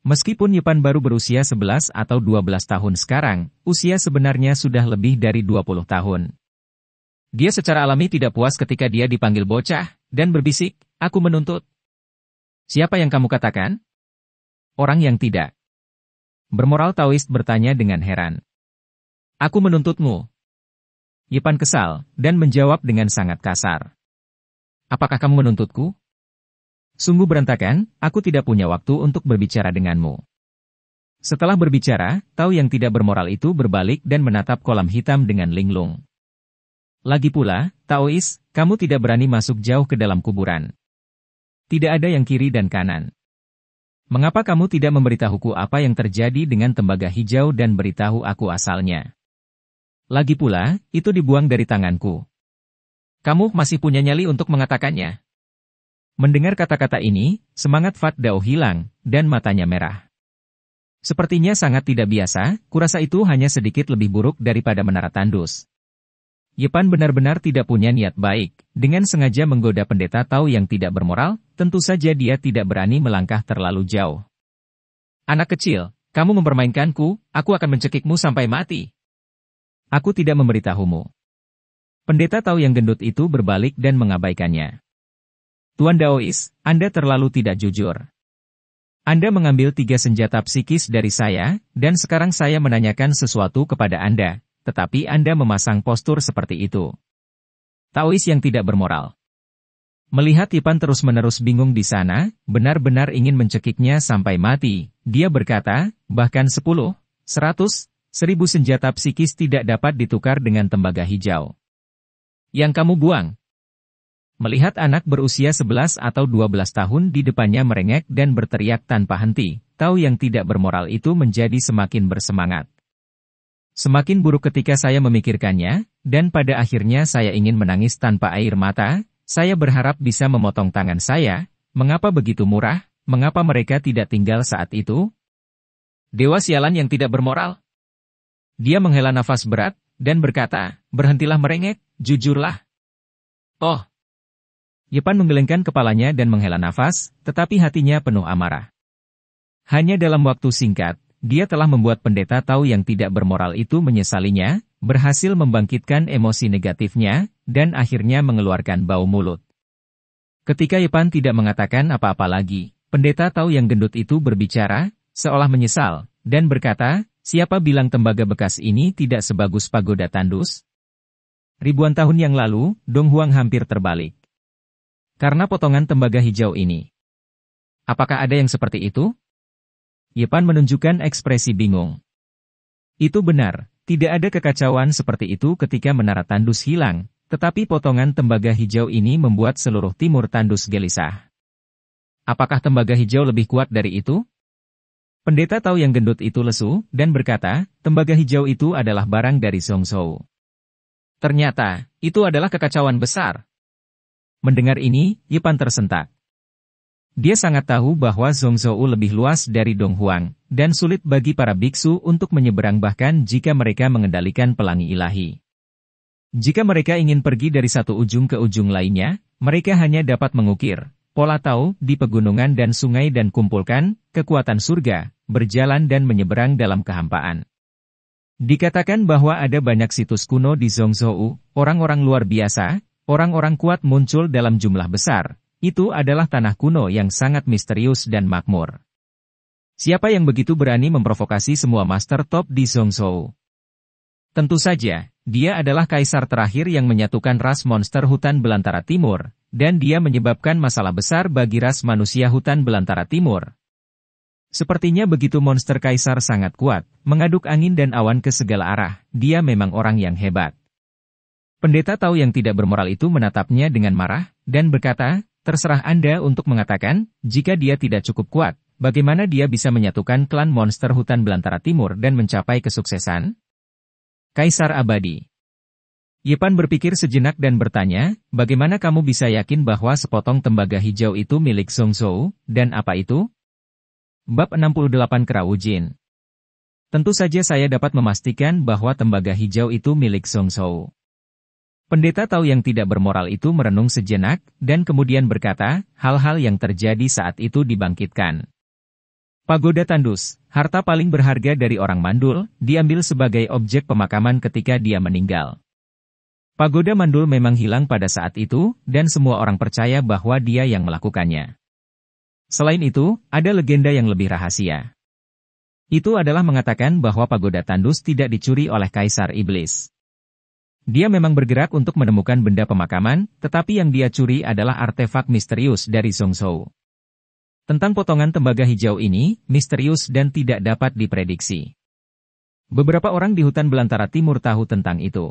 Meskipun Yepan baru berusia 11 atau 12 tahun sekarang, usia sebenarnya sudah lebih dari 20 tahun. Dia secara alami tidak puas ketika dia dipanggil bocah, dan berbisik, aku menuntut. Siapa yang kamu katakan? Orang yang tidak. Bermoral Taoist bertanya dengan heran. Aku menuntutmu, Yipan kesal, dan menjawab dengan sangat kasar. Apakah kamu menuntutku? Sungguh berantakan, aku tidak punya waktu untuk berbicara denganmu. Setelah berbicara, Tau yang tidak bermoral itu berbalik dan menatap kolam hitam dengan linglung. Lagi pula, Taois, kamu tidak berani masuk jauh ke dalam kuburan. Tidak ada yang kiri dan kanan. Mengapa kamu tidak memberitahuku apa yang terjadi dengan tembaga hijau dan beritahu aku asalnya? Lagi pula, itu dibuang dari tanganku. Kamu masih punya nyali untuk mengatakannya. Mendengar kata-kata ini, semangat Fat Dao hilang, dan matanya merah. Sepertinya sangat tidak biasa, kurasa itu hanya sedikit lebih buruk daripada menara tandus. Yepan benar-benar tidak punya niat baik, dengan sengaja menggoda pendeta Tao yang tidak bermoral, tentu saja dia tidak berani melangkah terlalu jauh. Anak kecil, kamu mempermainkanku, aku akan mencekikmu sampai mati. Aku tidak memberitahumu. Pendeta tahu yang gendut itu berbalik dan mengabaikannya. Tuan Daois, Anda terlalu tidak jujur. Anda mengambil tiga senjata psikis dari saya, dan sekarang saya menanyakan sesuatu kepada Anda, tetapi Anda memasang postur seperti itu. Taois yang tidak bermoral. Melihat Ipan terus-menerus bingung di sana, benar-benar ingin mencekiknya sampai mati, dia berkata, bahkan 10, 100, Seribu senjata psikis tidak dapat ditukar dengan tembaga hijau. Yang kamu buang. Melihat anak berusia 11 atau 12 tahun di depannya merengek dan berteriak tanpa henti, tahu yang tidak bermoral itu menjadi semakin bersemangat. Semakin buruk ketika saya memikirkannya, dan pada akhirnya saya ingin menangis tanpa air mata, saya berharap bisa memotong tangan saya, mengapa begitu murah, mengapa mereka tidak tinggal saat itu? Dewa sialan yang tidak bermoral. Dia menghela nafas berat dan berkata, berhentilah merengek, jujurlah. Oh. Yepan menggelengkan kepalanya dan menghela nafas, tetapi hatinya penuh amarah. Hanya dalam waktu singkat, dia telah membuat pendeta tahu yang tidak bermoral itu menyesalinya, berhasil membangkitkan emosi negatifnya, dan akhirnya mengeluarkan bau mulut. Ketika Yepan tidak mengatakan apa-apa lagi, pendeta tahu yang gendut itu berbicara, seolah menyesal, dan berkata, Siapa bilang tembaga bekas ini tidak sebagus pagoda tandus? Ribuan tahun yang lalu, Donghuang hampir terbalik. Karena potongan tembaga hijau ini. Apakah ada yang seperti itu? Yepan menunjukkan ekspresi bingung. Itu benar, tidak ada kekacauan seperti itu ketika menara tandus hilang, tetapi potongan tembaga hijau ini membuat seluruh timur tandus gelisah. Apakah tembaga hijau lebih kuat dari itu? Pendeta tahu yang gendut itu lesu, dan berkata, tembaga hijau itu adalah barang dari Song Songsou. Ternyata, itu adalah kekacauan besar. Mendengar ini, Yipan tersentak. Dia sangat tahu bahwa Zongzhou lebih luas dari Dong Huang, dan sulit bagi para biksu untuk menyeberang bahkan jika mereka mengendalikan pelangi ilahi. Jika mereka ingin pergi dari satu ujung ke ujung lainnya, mereka hanya dapat mengukir, Pola Tau, di pegunungan dan sungai dan kumpulkan, kekuatan surga, berjalan dan menyeberang dalam kehampaan. Dikatakan bahwa ada banyak situs kuno di Zongzhou, orang-orang luar biasa, orang-orang kuat muncul dalam jumlah besar, itu adalah tanah kuno yang sangat misterius dan makmur. Siapa yang begitu berani memprovokasi semua master top di Zongzhou? Tentu saja, dia adalah kaisar terakhir yang menyatukan ras monster hutan belantara timur, dan dia menyebabkan masalah besar bagi ras manusia hutan belantara timur. Sepertinya begitu monster kaisar sangat kuat, mengaduk angin dan awan ke segala arah, dia memang orang yang hebat. Pendeta tahu yang tidak bermoral itu menatapnya dengan marah, dan berkata, terserah Anda untuk mengatakan, jika dia tidak cukup kuat, bagaimana dia bisa menyatukan klan monster hutan belantara timur dan mencapai kesuksesan? Kaisar Abadi. Yepan berpikir sejenak dan bertanya, bagaimana kamu bisa yakin bahwa sepotong tembaga hijau itu milik Song Zhou, dan apa itu? Bab 68 Kerawu Jin Tentu saja saya dapat memastikan bahwa tembaga hijau itu milik Song Zhou. Pendeta tahu yang tidak bermoral itu merenung sejenak, dan kemudian berkata, hal-hal yang terjadi saat itu dibangkitkan. Pagoda tandus, harta paling berharga dari orang mandul, diambil sebagai objek pemakaman ketika dia meninggal. Pagoda mandul memang hilang pada saat itu, dan semua orang percaya bahwa dia yang melakukannya. Selain itu, ada legenda yang lebih rahasia. Itu adalah mengatakan bahwa pagoda tandus tidak dicuri oleh Kaisar Iblis. Dia memang bergerak untuk menemukan benda pemakaman, tetapi yang dia curi adalah artefak misterius dari Songshou. Tentang potongan tembaga hijau ini, misterius dan tidak dapat diprediksi. Beberapa orang di hutan belantara timur tahu tentang itu.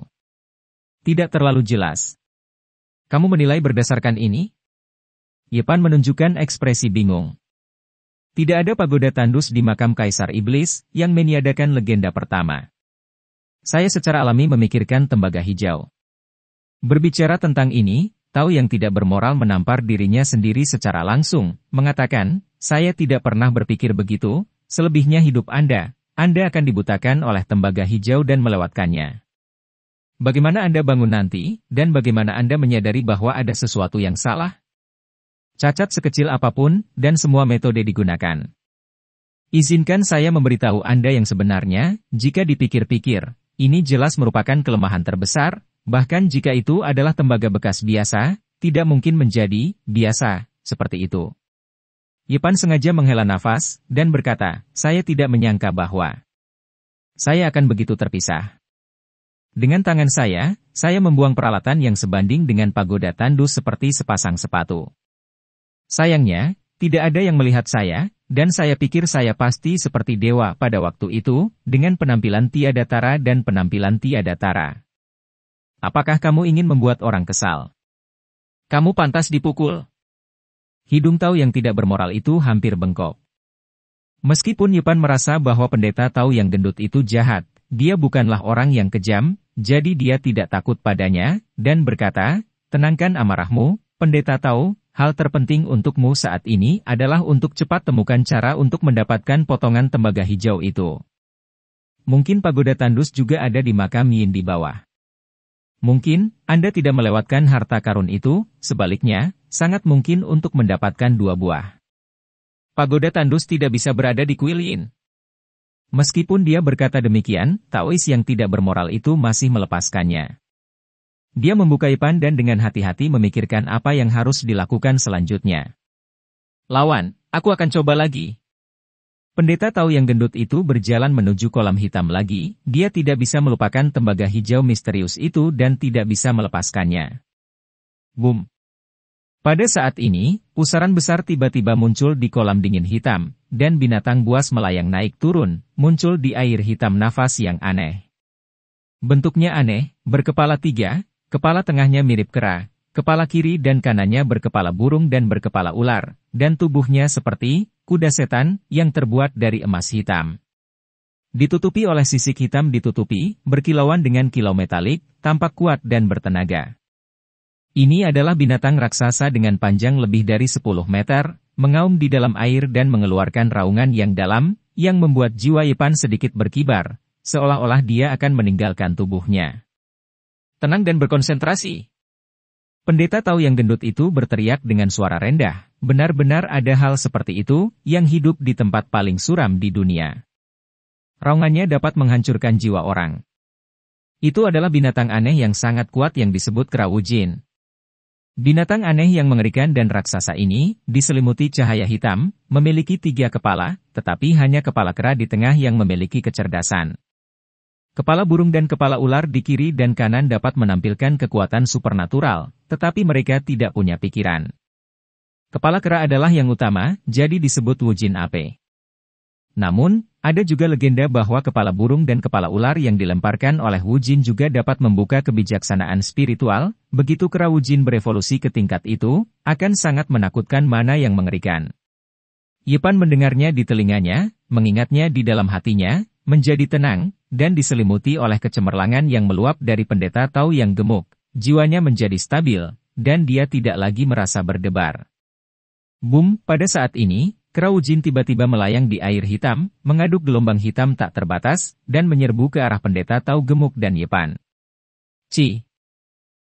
Tidak terlalu jelas. Kamu menilai berdasarkan ini? Yepan menunjukkan ekspresi bingung. Tidak ada pagoda tandus di makam Kaisar Iblis, yang meniadakan legenda pertama. Saya secara alami memikirkan tembaga hijau. Berbicara tentang ini, Tahu yang tidak bermoral menampar dirinya sendiri secara langsung, mengatakan, saya tidak pernah berpikir begitu, selebihnya hidup Anda, Anda akan dibutakan oleh tembaga hijau dan melewatkannya. Bagaimana Anda bangun nanti, dan bagaimana Anda menyadari bahwa ada sesuatu yang salah? Cacat sekecil apapun, dan semua metode digunakan. Izinkan saya memberitahu Anda yang sebenarnya, jika dipikir-pikir, ini jelas merupakan kelemahan terbesar, Bahkan jika itu adalah tembaga bekas biasa, tidak mungkin menjadi biasa, seperti itu. Yepan sengaja menghela nafas, dan berkata, saya tidak menyangka bahwa saya akan begitu terpisah. Dengan tangan saya, saya membuang peralatan yang sebanding dengan pagoda tandus seperti sepasang sepatu. Sayangnya, tidak ada yang melihat saya, dan saya pikir saya pasti seperti dewa pada waktu itu, dengan penampilan tiada tara dan penampilan tiada tara. Apakah kamu ingin membuat orang kesal? Kamu pantas dipukul. Hidung Tao yang tidak bermoral itu hampir bengkok. Meskipun Yipan merasa bahwa pendeta Tao yang gendut itu jahat, dia bukanlah orang yang kejam, jadi dia tidak takut padanya, dan berkata, tenangkan amarahmu, pendeta Tao, hal terpenting untukmu saat ini adalah untuk cepat temukan cara untuk mendapatkan potongan tembaga hijau itu. Mungkin pagoda tandus juga ada di makam Yin di bawah. Mungkin, Anda tidak melewatkan harta karun itu, sebaliknya, sangat mungkin untuk mendapatkan dua buah. Pagoda tandus tidak bisa berada di Yin. Meskipun dia berkata demikian, Taois yang tidak bermoral itu masih melepaskannya. Dia membuka Ipan dan dengan hati-hati memikirkan apa yang harus dilakukan selanjutnya. Lawan, aku akan coba lagi. Pendeta tahu yang gendut itu berjalan menuju kolam hitam lagi, dia tidak bisa melupakan tembaga hijau misterius itu dan tidak bisa melepaskannya. Boom. Pada saat ini, pusaran besar tiba-tiba muncul di kolam dingin hitam, dan binatang buas melayang naik turun, muncul di air hitam nafas yang aneh. Bentuknya aneh, berkepala tiga, kepala tengahnya mirip kera, kepala kiri dan kanannya berkepala burung dan berkepala ular, dan tubuhnya seperti kuda setan, yang terbuat dari emas hitam. Ditutupi oleh sisik hitam ditutupi, berkilauan dengan kilau metalik, tampak kuat dan bertenaga. Ini adalah binatang raksasa dengan panjang lebih dari 10 meter, mengaum di dalam air dan mengeluarkan raungan yang dalam, yang membuat jiwa Yipan sedikit berkibar, seolah-olah dia akan meninggalkan tubuhnya. Tenang dan berkonsentrasi, Pendeta tahu yang gendut itu berteriak dengan suara rendah, benar-benar ada hal seperti itu yang hidup di tempat paling suram di dunia. Raungannya dapat menghancurkan jiwa orang. Itu adalah binatang aneh yang sangat kuat yang disebut kerau jin. Binatang aneh yang mengerikan dan raksasa ini, diselimuti cahaya hitam, memiliki tiga kepala, tetapi hanya kepala kera di tengah yang memiliki kecerdasan. Kepala burung dan kepala ular di kiri dan kanan dapat menampilkan kekuatan supernatural, tetapi mereka tidak punya pikiran. Kepala kera adalah yang utama, jadi disebut wujin ape. Namun, ada juga legenda bahwa kepala burung dan kepala ular yang dilemparkan oleh wujin juga dapat membuka kebijaksanaan spiritual, begitu kera wujin berevolusi ke tingkat itu, akan sangat menakutkan mana yang mengerikan. Yepan mendengarnya di telinganya, mengingatnya di dalam hatinya, menjadi tenang, dan diselimuti oleh kecemerlangan yang meluap dari pendeta Tau yang gemuk. Jiwanya menjadi stabil, dan dia tidak lagi merasa berdebar. Boom, pada saat ini, Kraujin tiba-tiba melayang di air hitam, mengaduk gelombang hitam tak terbatas, dan menyerbu ke arah pendeta Tau Gemuk dan Yepan. C!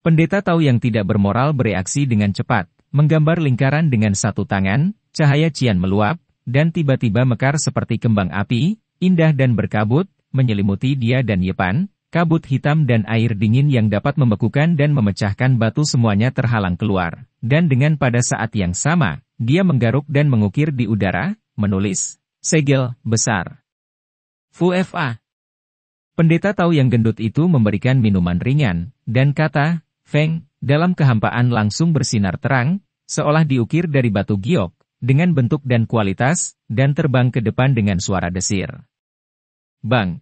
Pendeta Tau yang tidak bermoral bereaksi dengan cepat, menggambar lingkaran dengan satu tangan, cahaya cian meluap, dan tiba-tiba mekar seperti kembang api, indah dan berkabut, menyelimuti dia dan Yepan, kabut hitam dan air dingin yang dapat membekukan dan memecahkan batu semuanya terhalang keluar. Dan dengan pada saat yang sama, dia menggaruk dan mengukir di udara, menulis, segel, besar. FUFA. Pendeta tahu yang gendut itu memberikan minuman ringan, dan kata, Feng, dalam kehampaan langsung bersinar terang, seolah diukir dari batu giok, dengan bentuk dan kualitas, dan terbang ke depan dengan suara desir. Bang,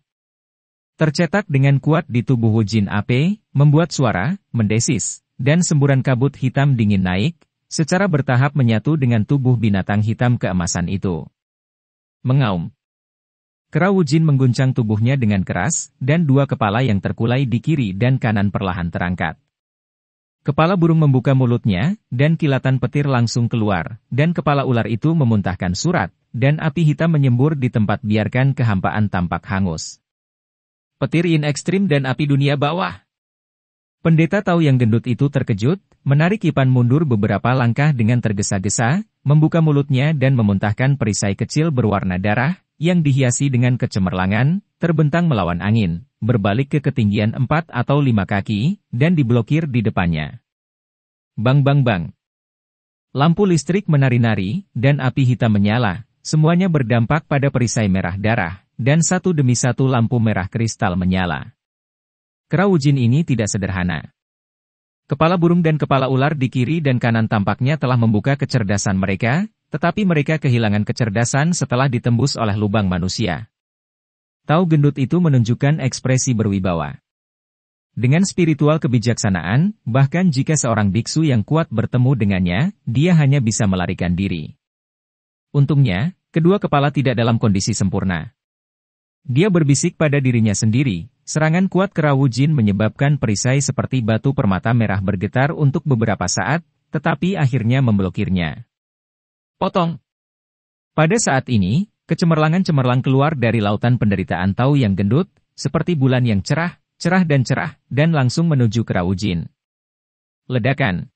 Tercetak dengan kuat di tubuh Wujin ape membuat suara, mendesis, dan semburan kabut hitam dingin naik, secara bertahap menyatu dengan tubuh binatang hitam keemasan itu. Mengaum. Kera Wujin mengguncang tubuhnya dengan keras, dan dua kepala yang terkulai di kiri dan kanan perlahan terangkat. Kepala burung membuka mulutnya, dan kilatan petir langsung keluar, dan kepala ular itu memuntahkan surat, dan api hitam menyembur di tempat biarkan kehampaan tampak hangus petir in ekstrim dan api dunia bawah. Pendeta tahu yang gendut itu terkejut, menarik Ipan mundur beberapa langkah dengan tergesa-gesa, membuka mulutnya dan memuntahkan perisai kecil berwarna darah, yang dihiasi dengan kecemerlangan, terbentang melawan angin, berbalik ke ketinggian 4 atau 5 kaki, dan diblokir di depannya. Bang bang bang. Lampu listrik menari-nari, dan api hitam menyala, semuanya berdampak pada perisai merah darah, dan satu demi satu lampu merah kristal menyala. Keraujin ini tidak sederhana. Kepala burung dan kepala ular di kiri dan kanan tampaknya telah membuka kecerdasan mereka, tetapi mereka kehilangan kecerdasan setelah ditembus oleh lubang manusia. Tahu gendut itu menunjukkan ekspresi berwibawa. Dengan spiritual kebijaksanaan, bahkan jika seorang biksu yang kuat bertemu dengannya, dia hanya bisa melarikan diri. Untungnya, kedua kepala tidak dalam kondisi sempurna. Dia berbisik pada dirinya sendiri, serangan kuat Kerawu Jin menyebabkan perisai seperti batu permata merah bergetar untuk beberapa saat, tetapi akhirnya memblokirnya. Potong. Pada saat ini, kecemerlangan-cemerlang keluar dari lautan penderitaan tahu yang gendut, seperti bulan yang cerah, cerah dan cerah, dan langsung menuju Kerawu Jin. Ledakan.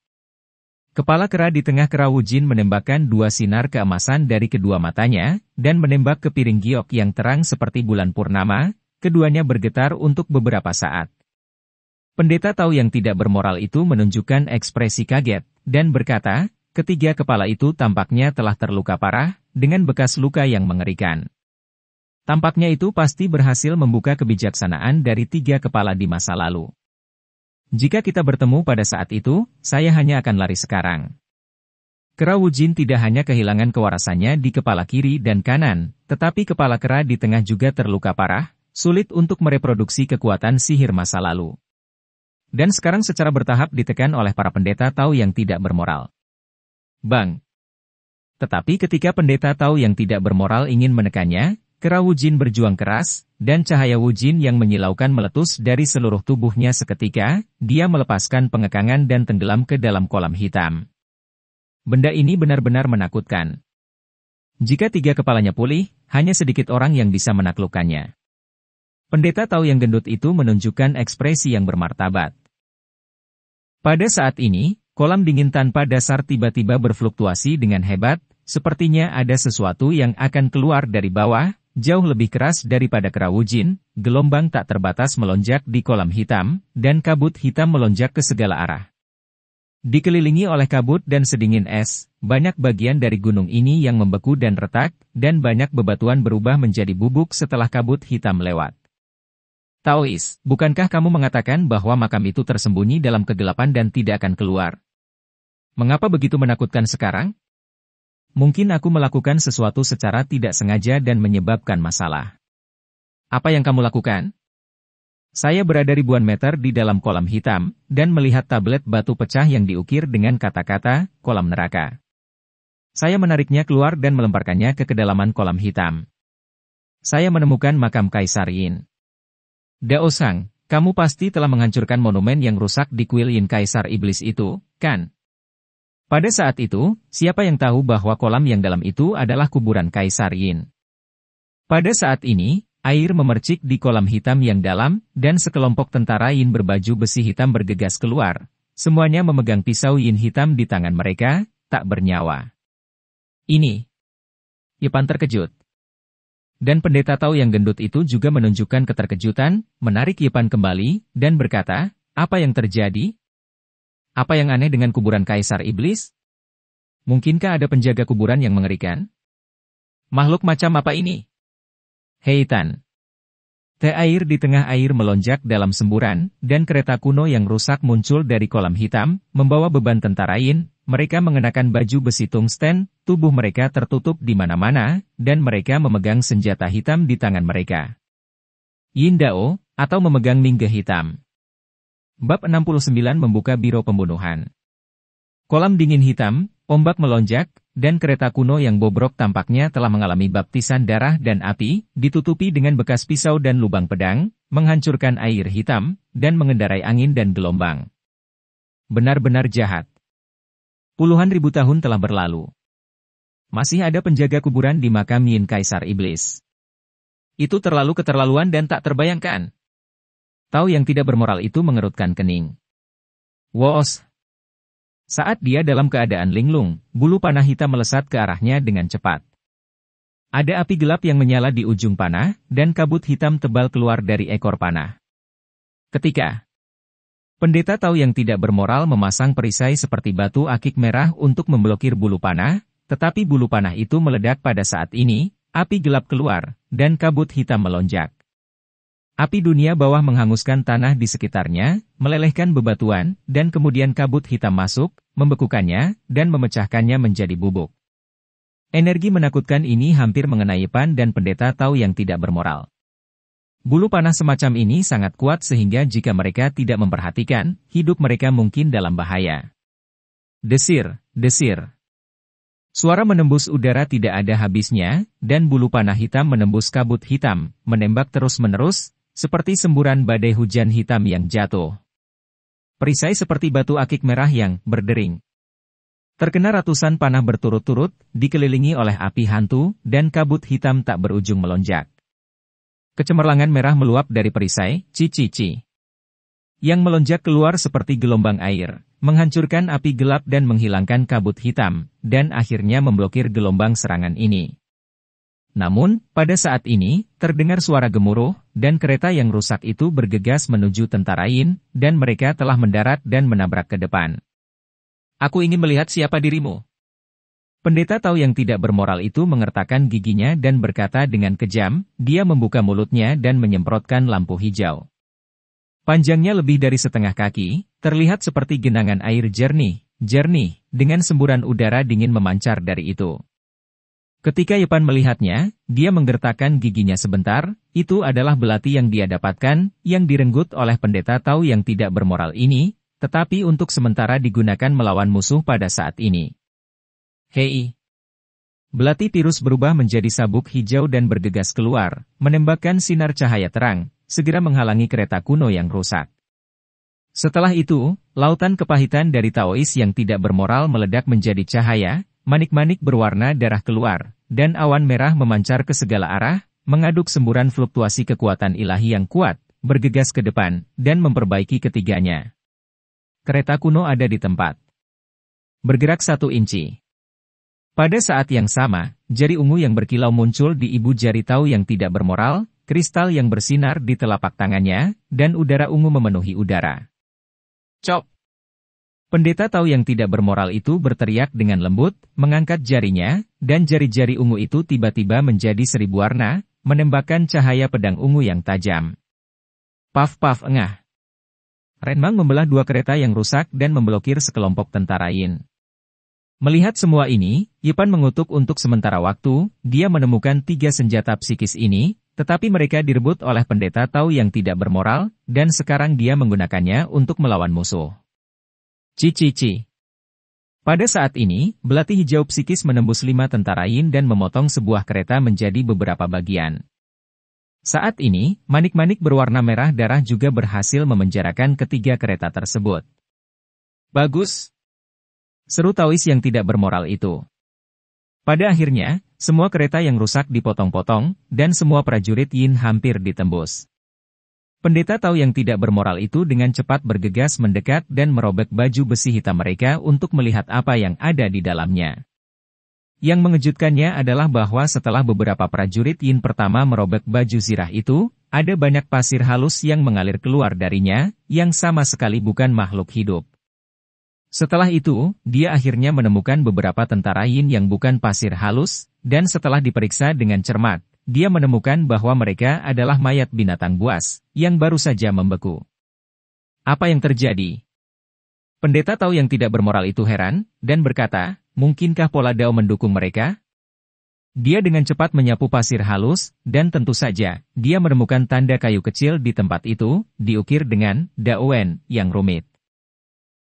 Kepala kera di tengah kera Wujin menembakkan dua sinar keemasan dari kedua matanya, dan menembak ke piring giok yang terang seperti bulan purnama, keduanya bergetar untuk beberapa saat. Pendeta tahu yang tidak bermoral itu menunjukkan ekspresi kaget, dan berkata, ketiga kepala itu tampaknya telah terluka parah, dengan bekas luka yang mengerikan. Tampaknya itu pasti berhasil membuka kebijaksanaan dari tiga kepala di masa lalu. Jika kita bertemu pada saat itu, saya hanya akan lari sekarang. Kera Kerawujin tidak hanya kehilangan kewarasannya di kepala kiri dan kanan, tetapi kepala kera di tengah juga terluka parah, sulit untuk mereproduksi kekuatan sihir masa lalu. Dan sekarang secara bertahap ditekan oleh para pendeta tahu yang tidak bermoral. Bang. Tetapi ketika pendeta tahu yang tidak bermoral ingin menekannya, Kera Kerawujin berjuang keras, dan cahaya wujin yang menyilaukan meletus dari seluruh tubuhnya seketika, dia melepaskan pengekangan dan tenggelam ke dalam kolam hitam. Benda ini benar-benar menakutkan. Jika tiga kepalanya pulih, hanya sedikit orang yang bisa menaklukkannya. Pendeta tahu yang gendut itu menunjukkan ekspresi yang bermartabat. Pada saat ini, kolam dingin tanpa dasar tiba-tiba berfluktuasi dengan hebat, sepertinya ada sesuatu yang akan keluar dari bawah, jauh lebih keras daripada kerawujin, gelombang tak terbatas melonjak di kolam hitam, dan kabut hitam melonjak ke segala arah. Dikelilingi oleh kabut dan sedingin es, banyak bagian dari gunung ini yang membeku dan retak, dan banyak bebatuan berubah menjadi bubuk setelah kabut hitam lewat. Taois, bukankah kamu mengatakan bahwa makam itu tersembunyi dalam kegelapan dan tidak akan keluar? Mengapa begitu menakutkan sekarang? Mungkin aku melakukan sesuatu secara tidak sengaja dan menyebabkan masalah. Apa yang kamu lakukan? Saya berada ribuan meter di dalam kolam hitam, dan melihat tablet batu pecah yang diukir dengan kata-kata, kolam neraka. Saya menariknya keluar dan melemparkannya ke kedalaman kolam hitam. Saya menemukan makam Kaisar Yin. Daosang, kamu pasti telah menghancurkan monumen yang rusak di kuil Yin Kaisar Iblis itu, kan? Pada saat itu, siapa yang tahu bahwa kolam yang dalam itu adalah kuburan Kaisar Yin? Pada saat ini, air memercik di kolam hitam yang dalam, dan sekelompok tentara Yin berbaju besi hitam bergegas keluar. Semuanya memegang pisau Yin hitam di tangan mereka, tak bernyawa. Ini. Yepan ya, terkejut. Dan pendeta tahu yang gendut itu juga menunjukkan keterkejutan, menarik Yepan kembali, dan berkata, apa yang terjadi? Apa yang aneh dengan kuburan Kaisar Iblis? Mungkinkah ada penjaga kuburan yang mengerikan? Makhluk macam apa ini? Tan. Teh air di tengah air melonjak dalam semburan, dan kereta kuno yang rusak muncul dari kolam hitam, membawa beban tentara Yin. Mereka mengenakan baju besi tungsten, tubuh mereka tertutup di mana-mana, dan mereka memegang senjata hitam di tangan mereka. Yin Dao, atau memegang mingga hitam. Bab 69 membuka biro pembunuhan. Kolam dingin hitam, ombak melonjak, dan kereta kuno yang bobrok tampaknya telah mengalami baptisan darah dan api, ditutupi dengan bekas pisau dan lubang pedang, menghancurkan air hitam, dan mengendarai angin dan gelombang. Benar-benar jahat. Puluhan ribu tahun telah berlalu. Masih ada penjaga kuburan di makam Yin Kaisar Iblis. Itu terlalu keterlaluan dan tak terbayangkan. Tau yang tidak bermoral itu mengerutkan kening. Woos. Saat dia dalam keadaan linglung, bulu panah hitam melesat ke arahnya dengan cepat. Ada api gelap yang menyala di ujung panah, dan kabut hitam tebal keluar dari ekor panah. Ketika pendeta tahu yang tidak bermoral memasang perisai seperti batu akik merah untuk memblokir bulu panah, tetapi bulu panah itu meledak pada saat ini, api gelap keluar, dan kabut hitam melonjak. Api dunia bawah menghanguskan tanah di sekitarnya, melelehkan bebatuan, dan kemudian kabut hitam masuk, membekukannya, dan memecahkannya menjadi bubuk. Energi menakutkan ini hampir mengenai Pan dan pendeta tahu yang tidak bermoral. Bulu panah semacam ini sangat kuat sehingga jika mereka tidak memperhatikan, hidup mereka mungkin dalam bahaya. Desir, desir. Suara menembus udara tidak ada habisnya, dan bulu panah hitam menembus kabut hitam, menembak terus-menerus, seperti semburan badai hujan hitam yang jatuh. Perisai seperti batu akik merah yang berdering. Terkena ratusan panah berturut-turut, dikelilingi oleh api hantu, dan kabut hitam tak berujung melonjak. Kecemerlangan merah meluap dari perisai, cici-ci. Yang melonjak keluar seperti gelombang air, menghancurkan api gelap dan menghilangkan kabut hitam, dan akhirnya memblokir gelombang serangan ini. Namun, pada saat ini, terdengar suara gemuruh, dan kereta yang rusak itu bergegas menuju tentara Yin, dan mereka telah mendarat dan menabrak ke depan. Aku ingin melihat siapa dirimu. Pendeta Tao yang tidak bermoral itu mengertakkan giginya dan berkata dengan kejam, dia membuka mulutnya dan menyemprotkan lampu hijau. Panjangnya lebih dari setengah kaki, terlihat seperti genangan air jernih, jernih, dengan semburan udara dingin memancar dari itu. Ketika Yepan melihatnya, dia menggertakkan giginya sebentar, itu adalah belati yang dia dapatkan, yang direnggut oleh pendeta Tau yang tidak bermoral ini, tetapi untuk sementara digunakan melawan musuh pada saat ini. Hei! Belati tirus berubah menjadi sabuk hijau dan bergegas keluar, menembakkan sinar cahaya terang, segera menghalangi kereta kuno yang rusak. Setelah itu, lautan kepahitan dari Taois yang tidak bermoral meledak menjadi cahaya, Manik-manik berwarna darah keluar, dan awan merah memancar ke segala arah, mengaduk semburan fluktuasi kekuatan ilahi yang kuat, bergegas ke depan, dan memperbaiki ketiganya. Kereta kuno ada di tempat. Bergerak satu inci. Pada saat yang sama, jari ungu yang berkilau muncul di ibu jari tahu yang tidak bermoral, kristal yang bersinar di telapak tangannya, dan udara ungu memenuhi udara. Cop! Pendeta tahu yang tidak bermoral itu berteriak dengan lembut, mengangkat jarinya, dan jari-jari ungu itu tiba-tiba menjadi seribu warna, menembakkan cahaya pedang ungu yang tajam. Paf-paf engah. Renmang membelah dua kereta yang rusak dan memblokir sekelompok tentara Yin. Melihat semua ini, Yipan mengutuk untuk sementara waktu, dia menemukan tiga senjata psikis ini, tetapi mereka direbut oleh pendeta Tau yang tidak bermoral, dan sekarang dia menggunakannya untuk melawan musuh. Cici-ci. Pada saat ini, belati hijau psikis menembus lima tentara Yin dan memotong sebuah kereta menjadi beberapa bagian. Saat ini, manik-manik berwarna merah darah juga berhasil memenjarakan ketiga kereta tersebut. Bagus! Seru Tawis yang tidak bermoral itu. Pada akhirnya, semua kereta yang rusak dipotong-potong, dan semua prajurit Yin hampir ditembus. Pendeta tahu yang tidak bermoral itu dengan cepat bergegas mendekat dan merobek baju besi hitam mereka untuk melihat apa yang ada di dalamnya. Yang mengejutkannya adalah bahwa setelah beberapa prajurit Yin pertama merobek baju zirah itu, ada banyak pasir halus yang mengalir keluar darinya, yang sama sekali bukan makhluk hidup. Setelah itu, dia akhirnya menemukan beberapa tentara Yin yang bukan pasir halus, dan setelah diperiksa dengan cermat, dia menemukan bahwa mereka adalah mayat binatang buas, yang baru saja membeku. Apa yang terjadi? Pendeta tahu yang tidak bermoral itu heran, dan berkata, mungkinkah pola dao mendukung mereka? Dia dengan cepat menyapu pasir halus, dan tentu saja, dia menemukan tanda kayu kecil di tempat itu, diukir dengan daoen yang rumit.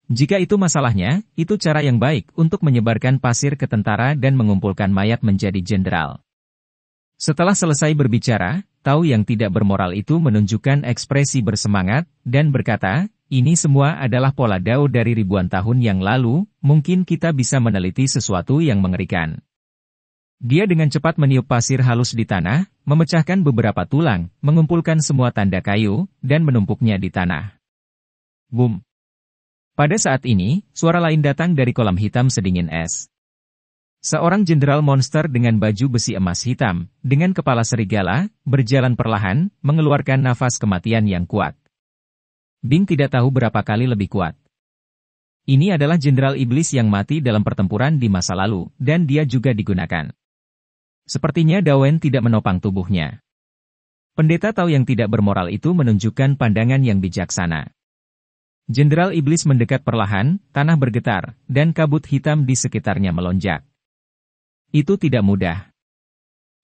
Jika itu masalahnya, itu cara yang baik untuk menyebarkan pasir ke tentara dan mengumpulkan mayat menjadi jenderal. Setelah selesai berbicara, Tau yang tidak bermoral itu menunjukkan ekspresi bersemangat, dan berkata, ini semua adalah pola Dao dari ribuan tahun yang lalu, mungkin kita bisa meneliti sesuatu yang mengerikan. Dia dengan cepat meniup pasir halus di tanah, memecahkan beberapa tulang, mengumpulkan semua tanda kayu, dan menumpuknya di tanah. Boom! Pada saat ini, suara lain datang dari kolam hitam sedingin es. Seorang jenderal monster dengan baju besi emas hitam, dengan kepala serigala, berjalan perlahan, mengeluarkan nafas kematian yang kuat. Bing tidak tahu berapa kali lebih kuat. Ini adalah jenderal iblis yang mati dalam pertempuran di masa lalu, dan dia juga digunakan. Sepertinya Dawen tidak menopang tubuhnya. Pendeta tahu yang tidak bermoral itu menunjukkan pandangan yang bijaksana. Jenderal iblis mendekat perlahan, tanah bergetar, dan kabut hitam di sekitarnya melonjak. Itu tidak mudah.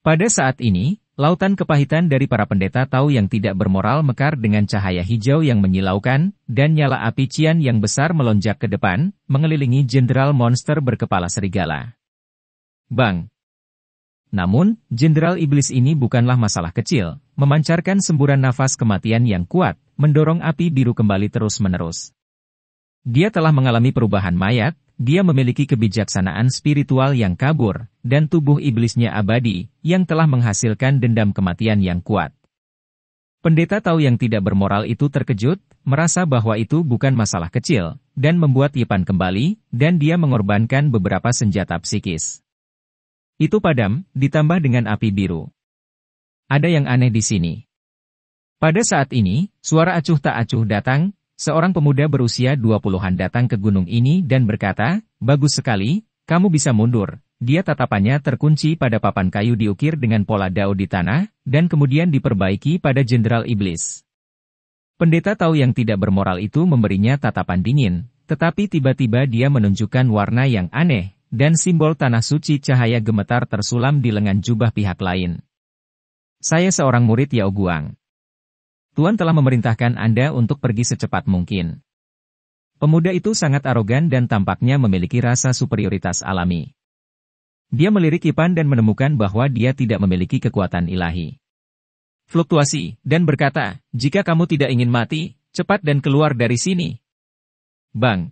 Pada saat ini, lautan kepahitan dari para pendeta tahu yang tidak bermoral mekar dengan cahaya hijau yang menyilaukan, dan nyala api cian yang besar melonjak ke depan, mengelilingi jenderal monster berkepala serigala. Bang! Namun, jenderal iblis ini bukanlah masalah kecil, memancarkan semburan nafas kematian yang kuat, mendorong api biru kembali terus-menerus. Dia telah mengalami perubahan mayat, dia memiliki kebijaksanaan spiritual yang kabur, dan tubuh iblisnya abadi, yang telah menghasilkan dendam kematian yang kuat. Pendeta tahu yang tidak bermoral itu terkejut, merasa bahwa itu bukan masalah kecil, dan membuat Yipan kembali, dan dia mengorbankan beberapa senjata psikis. Itu padam, ditambah dengan api biru. Ada yang aneh di sini. Pada saat ini, suara acuh tak acuh datang, Seorang pemuda berusia 20-an datang ke gunung ini dan berkata, Bagus sekali, kamu bisa mundur. Dia tatapannya terkunci pada papan kayu diukir dengan pola dao di tanah, dan kemudian diperbaiki pada jenderal iblis. Pendeta tahu yang tidak bermoral itu memberinya tatapan dingin, tetapi tiba-tiba dia menunjukkan warna yang aneh, dan simbol tanah suci cahaya gemetar tersulam di lengan jubah pihak lain. Saya seorang murid Yao Guang. Tuan telah memerintahkan Anda untuk pergi secepat mungkin. Pemuda itu sangat arogan dan tampaknya memiliki rasa superioritas alami. Dia melirik Ipan dan menemukan bahwa dia tidak memiliki kekuatan ilahi. Fluktuasi, dan berkata, jika kamu tidak ingin mati, cepat dan keluar dari sini. Bang.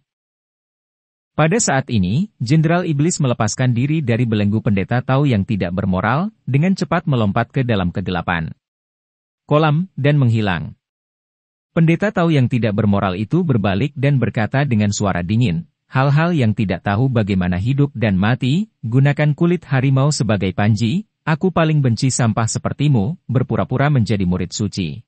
Pada saat ini, Jenderal Iblis melepaskan diri dari belenggu pendeta tahu yang tidak bermoral, dengan cepat melompat ke dalam kegelapan kolam, dan menghilang. Pendeta tahu yang tidak bermoral itu berbalik dan berkata dengan suara dingin, hal-hal yang tidak tahu bagaimana hidup dan mati, gunakan kulit harimau sebagai panji, aku paling benci sampah sepertimu, berpura-pura menjadi murid suci.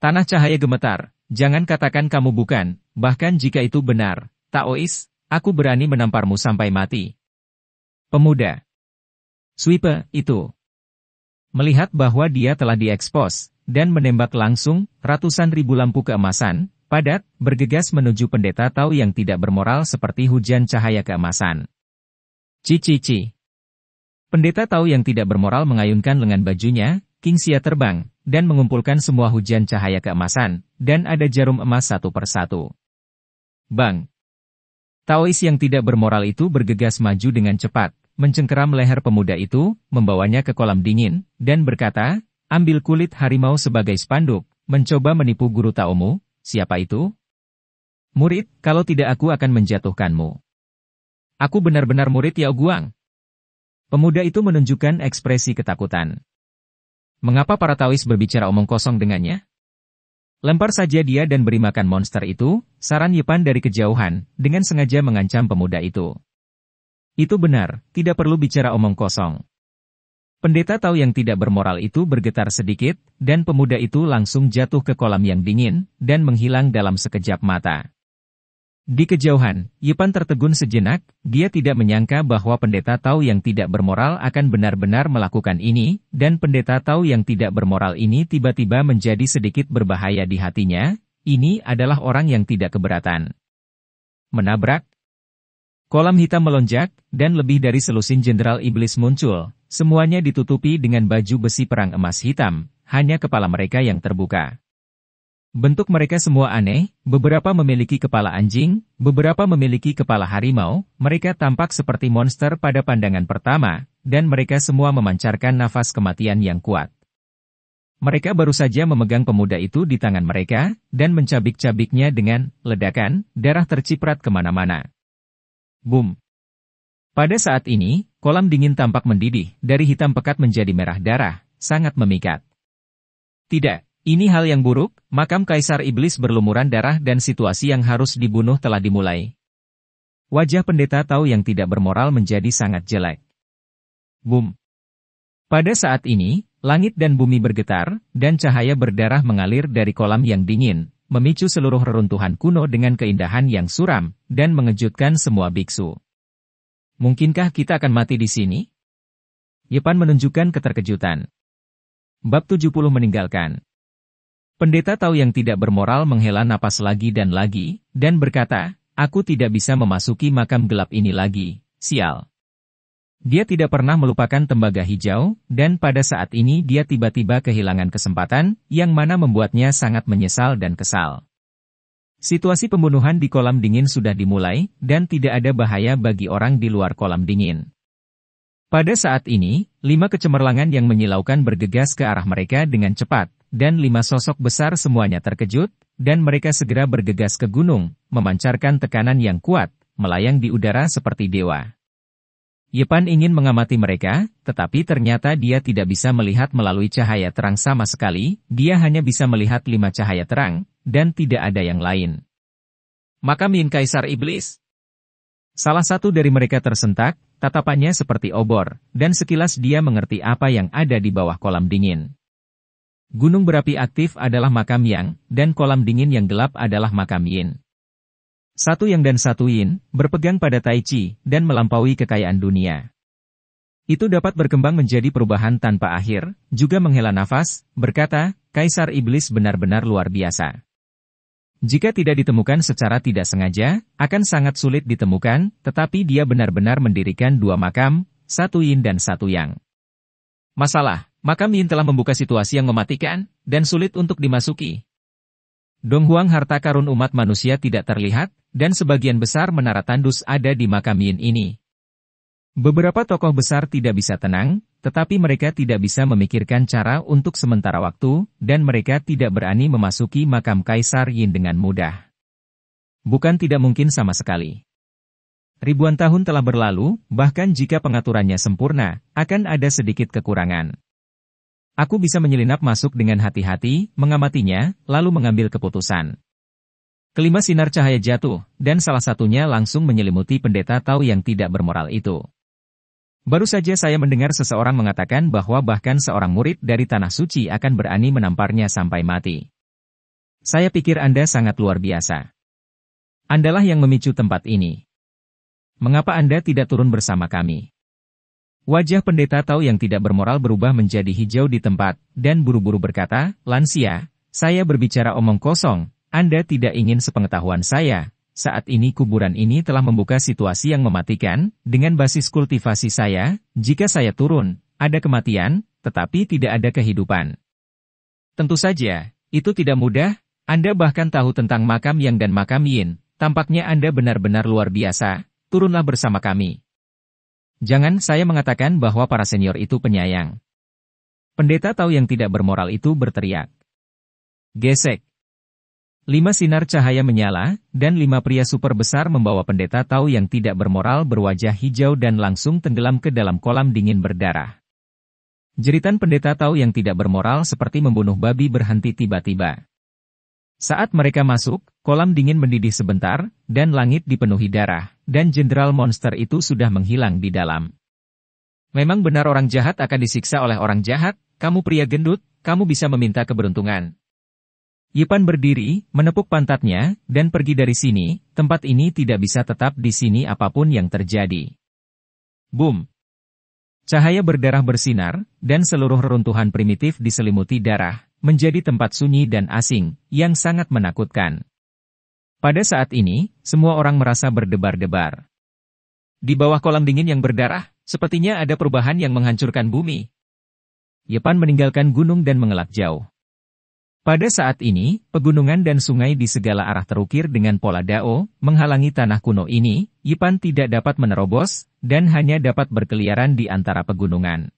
Tanah cahaya gemetar, jangan katakan kamu bukan, bahkan jika itu benar, Taois, aku berani menamparmu sampai mati. Pemuda. Swipe, itu. Melihat bahwa dia telah diekspos, dan menembak langsung, ratusan ribu lampu keemasan, padat, bergegas menuju pendeta Tau yang tidak bermoral seperti hujan cahaya keemasan. cici cici. Pendeta Tau yang tidak bermoral mengayunkan lengan bajunya, King Sia terbang, dan mengumpulkan semua hujan cahaya keemasan, dan ada jarum emas satu persatu. Bang! Taois yang tidak bermoral itu bergegas maju dengan cepat, mencengkeram leher pemuda itu, membawanya ke kolam dingin, dan berkata, ambil kulit harimau sebagai spanduk, mencoba menipu guru Taomu, siapa itu? Murid, kalau tidak aku akan menjatuhkanmu. Aku benar-benar murid Yao Guang. Pemuda itu menunjukkan ekspresi ketakutan. Mengapa para Taois berbicara omong kosong dengannya? Lempar saja dia dan beri makan monster itu, saran Yepan dari kejauhan, dengan sengaja mengancam pemuda itu. Itu benar, tidak perlu bicara omong kosong. Pendeta tahu yang tidak bermoral itu bergetar sedikit, dan pemuda itu langsung jatuh ke kolam yang dingin, dan menghilang dalam sekejap mata. Di kejauhan, Yipan tertegun sejenak, dia tidak menyangka bahwa pendeta tahu yang tidak bermoral akan benar-benar melakukan ini, dan pendeta tahu yang tidak bermoral ini tiba-tiba menjadi sedikit berbahaya di hatinya, ini adalah orang yang tidak keberatan. Menabrak, Kolam hitam melonjak, dan lebih dari selusin jenderal iblis muncul, semuanya ditutupi dengan baju besi perang emas hitam, hanya kepala mereka yang terbuka. Bentuk mereka semua aneh, beberapa memiliki kepala anjing, beberapa memiliki kepala harimau, mereka tampak seperti monster pada pandangan pertama, dan mereka semua memancarkan nafas kematian yang kuat. Mereka baru saja memegang pemuda itu di tangan mereka, dan mencabik-cabiknya dengan ledakan, darah terciprat kemana-mana. Boom. Pada saat ini, kolam dingin tampak mendidih, dari hitam pekat menjadi merah darah, sangat memikat. Tidak, ini hal yang buruk, makam Kaisar Iblis berlumuran darah dan situasi yang harus dibunuh telah dimulai. Wajah pendeta tahu yang tidak bermoral menjadi sangat jelek. Boom. Pada saat ini, langit dan bumi bergetar, dan cahaya berdarah mengalir dari kolam yang dingin, memicu seluruh reruntuhan kuno dengan keindahan yang suram dan mengejutkan semua biksu. Mungkinkah kita akan mati di sini? Yepan menunjukkan keterkejutan. Bab 70 meninggalkan. Pendeta tahu yang tidak bermoral menghela napas lagi dan lagi, dan berkata, aku tidak bisa memasuki makam gelap ini lagi, sial. Dia tidak pernah melupakan tembaga hijau, dan pada saat ini dia tiba-tiba kehilangan kesempatan, yang mana membuatnya sangat menyesal dan kesal. Situasi pembunuhan di kolam dingin sudah dimulai, dan tidak ada bahaya bagi orang di luar kolam dingin. Pada saat ini, lima kecemerlangan yang menyilaukan bergegas ke arah mereka dengan cepat, dan lima sosok besar semuanya terkejut, dan mereka segera bergegas ke gunung, memancarkan tekanan yang kuat, melayang di udara seperti dewa. Yepan ingin mengamati mereka, tetapi ternyata dia tidak bisa melihat melalui cahaya terang sama sekali, dia hanya bisa melihat lima cahaya terang, dan tidak ada yang lain. Maka Min Kaisar Iblis. Salah satu dari mereka tersentak, tatapannya seperti obor, dan sekilas dia mengerti apa yang ada di bawah kolam dingin. Gunung berapi aktif adalah makam yang, dan kolam dingin yang gelap adalah makam yin satu yang dan satu yin, berpegang pada tai chi, dan melampaui kekayaan dunia. Itu dapat berkembang menjadi perubahan tanpa akhir, juga menghela nafas, berkata, Kaisar Iblis benar-benar luar biasa. Jika tidak ditemukan secara tidak sengaja, akan sangat sulit ditemukan, tetapi dia benar-benar mendirikan dua makam, satu yin dan satu yang. Masalah, makam yin telah membuka situasi yang mematikan, dan sulit untuk dimasuki. Donghuang harta karun umat manusia tidak terlihat, dan sebagian besar menara tandus ada di makam Yin ini. Beberapa tokoh besar tidak bisa tenang, tetapi mereka tidak bisa memikirkan cara untuk sementara waktu, dan mereka tidak berani memasuki makam Kaisar Yin dengan mudah. Bukan tidak mungkin sama sekali. Ribuan tahun telah berlalu, bahkan jika pengaturannya sempurna, akan ada sedikit kekurangan. Aku bisa menyelinap masuk dengan hati-hati, mengamatinya, lalu mengambil keputusan. Kelima sinar cahaya jatuh, dan salah satunya langsung menyelimuti pendeta Tao yang tidak bermoral itu. Baru saja saya mendengar seseorang mengatakan bahwa bahkan seorang murid dari Tanah Suci akan berani menamparnya sampai mati. Saya pikir Anda sangat luar biasa. Andalah yang memicu tempat ini. Mengapa Anda tidak turun bersama kami? Wajah pendeta Tao yang tidak bermoral berubah menjadi hijau di tempat, dan buru-buru berkata, Lansia, saya berbicara omong kosong, anda tidak ingin sepengetahuan saya, saat ini kuburan ini telah membuka situasi yang mematikan, dengan basis kultivasi saya, jika saya turun, ada kematian, tetapi tidak ada kehidupan. Tentu saja, itu tidak mudah, Anda bahkan tahu tentang makam yang dan makam yin, tampaknya Anda benar-benar luar biasa, turunlah bersama kami. Jangan saya mengatakan bahwa para senior itu penyayang. Pendeta tahu yang tidak bermoral itu berteriak. Gesek, Lima sinar cahaya menyala, dan lima pria super besar membawa pendeta Tau yang tidak bermoral berwajah hijau dan langsung tenggelam ke dalam kolam dingin berdarah. Jeritan pendeta Tau yang tidak bermoral seperti membunuh babi berhenti tiba-tiba. Saat mereka masuk, kolam dingin mendidih sebentar, dan langit dipenuhi darah, dan jenderal monster itu sudah menghilang di dalam. Memang benar orang jahat akan disiksa oleh orang jahat, kamu pria gendut, kamu bisa meminta keberuntungan, Yipan berdiri, menepuk pantatnya, dan pergi dari sini, tempat ini tidak bisa tetap di sini apapun yang terjadi. Boom! Cahaya berdarah bersinar, dan seluruh reruntuhan primitif diselimuti darah, menjadi tempat sunyi dan asing, yang sangat menakutkan. Pada saat ini, semua orang merasa berdebar-debar. Di bawah kolam dingin yang berdarah, sepertinya ada perubahan yang menghancurkan bumi. Yepan meninggalkan gunung dan mengelak jauh. Pada saat ini, pegunungan dan sungai di segala arah terukir dengan pola dao, menghalangi tanah kuno ini, Yipan tidak dapat menerobos, dan hanya dapat berkeliaran di antara pegunungan.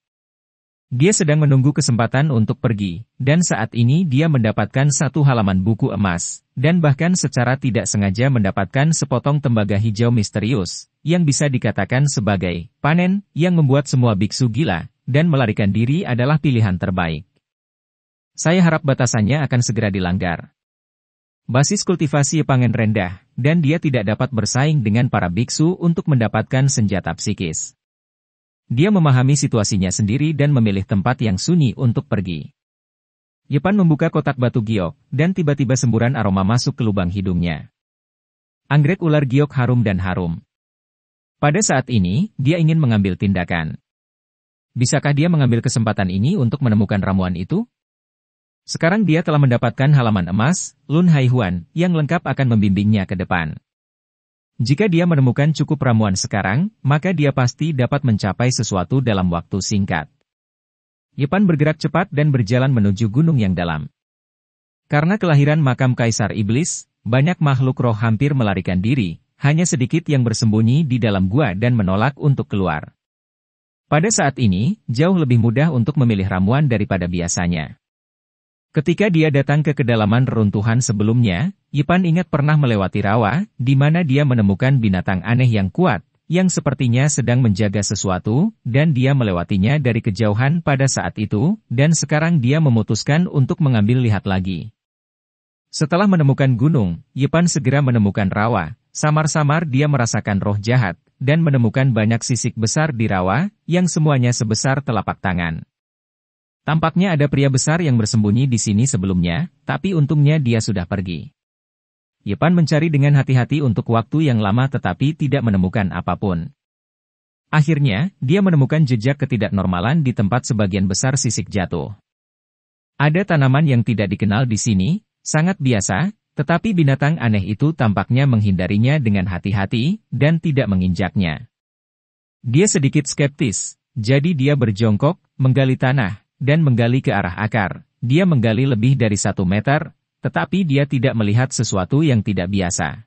Dia sedang menunggu kesempatan untuk pergi, dan saat ini dia mendapatkan satu halaman buku emas, dan bahkan secara tidak sengaja mendapatkan sepotong tembaga hijau misterius, yang bisa dikatakan sebagai panen, yang membuat semua biksu gila, dan melarikan diri adalah pilihan terbaik. Saya harap batasannya akan segera dilanggar. Basis kultivasi pangan rendah, dan dia tidak dapat bersaing dengan para biksu untuk mendapatkan senjata psikis. Dia memahami situasinya sendiri dan memilih tempat yang sunyi untuk pergi. Yepan membuka kotak batu giok, dan tiba-tiba semburan aroma masuk ke lubang hidungnya. Anggrek ular giok harum dan harum. Pada saat ini, dia ingin mengambil tindakan. Bisakah dia mengambil kesempatan ini untuk menemukan ramuan itu? Sekarang dia telah mendapatkan halaman emas, Lun Haihuan, yang lengkap akan membimbingnya ke depan. Jika dia menemukan cukup ramuan sekarang, maka dia pasti dapat mencapai sesuatu dalam waktu singkat. Yepan bergerak cepat dan berjalan menuju gunung yang dalam. Karena kelahiran makam Kaisar Iblis, banyak makhluk roh hampir melarikan diri, hanya sedikit yang bersembunyi di dalam gua dan menolak untuk keluar. Pada saat ini, jauh lebih mudah untuk memilih ramuan daripada biasanya. Ketika dia datang ke kedalaman reruntuhan sebelumnya, Yipan ingat pernah melewati rawa, di mana dia menemukan binatang aneh yang kuat, yang sepertinya sedang menjaga sesuatu, dan dia melewatinya dari kejauhan pada saat itu, dan sekarang dia memutuskan untuk mengambil lihat lagi. Setelah menemukan gunung, Yipan segera menemukan rawa, samar-samar dia merasakan roh jahat, dan menemukan banyak sisik besar di rawa, yang semuanya sebesar telapak tangan. Tampaknya ada pria besar yang bersembunyi di sini sebelumnya, tapi untungnya dia sudah pergi. Yepan mencari dengan hati-hati untuk waktu yang lama tetapi tidak menemukan apapun. Akhirnya, dia menemukan jejak ketidaknormalan di tempat sebagian besar sisik jatuh. Ada tanaman yang tidak dikenal di sini, sangat biasa, tetapi binatang aneh itu tampaknya menghindarinya dengan hati-hati dan tidak menginjaknya. Dia sedikit skeptis, jadi dia berjongkok, menggali tanah, dan menggali ke arah akar. Dia menggali lebih dari satu meter, tetapi dia tidak melihat sesuatu yang tidak biasa.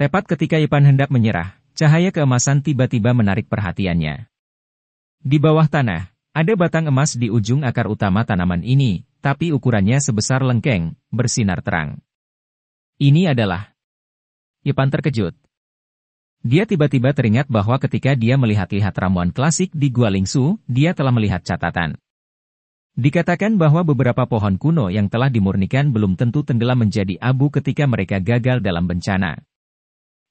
Tepat ketika Ipan hendak menyerah, cahaya keemasan tiba-tiba menarik perhatiannya. Di bawah tanah, ada batang emas di ujung akar utama tanaman ini, tapi ukurannya sebesar lengkeng, bersinar terang. Ini adalah... Ipan terkejut. Dia tiba-tiba teringat bahwa ketika dia melihat-lihat ramuan klasik di Gua Lingsu, dia telah melihat catatan. Dikatakan bahwa beberapa pohon kuno yang telah dimurnikan belum tentu tenggelam menjadi abu ketika mereka gagal dalam bencana.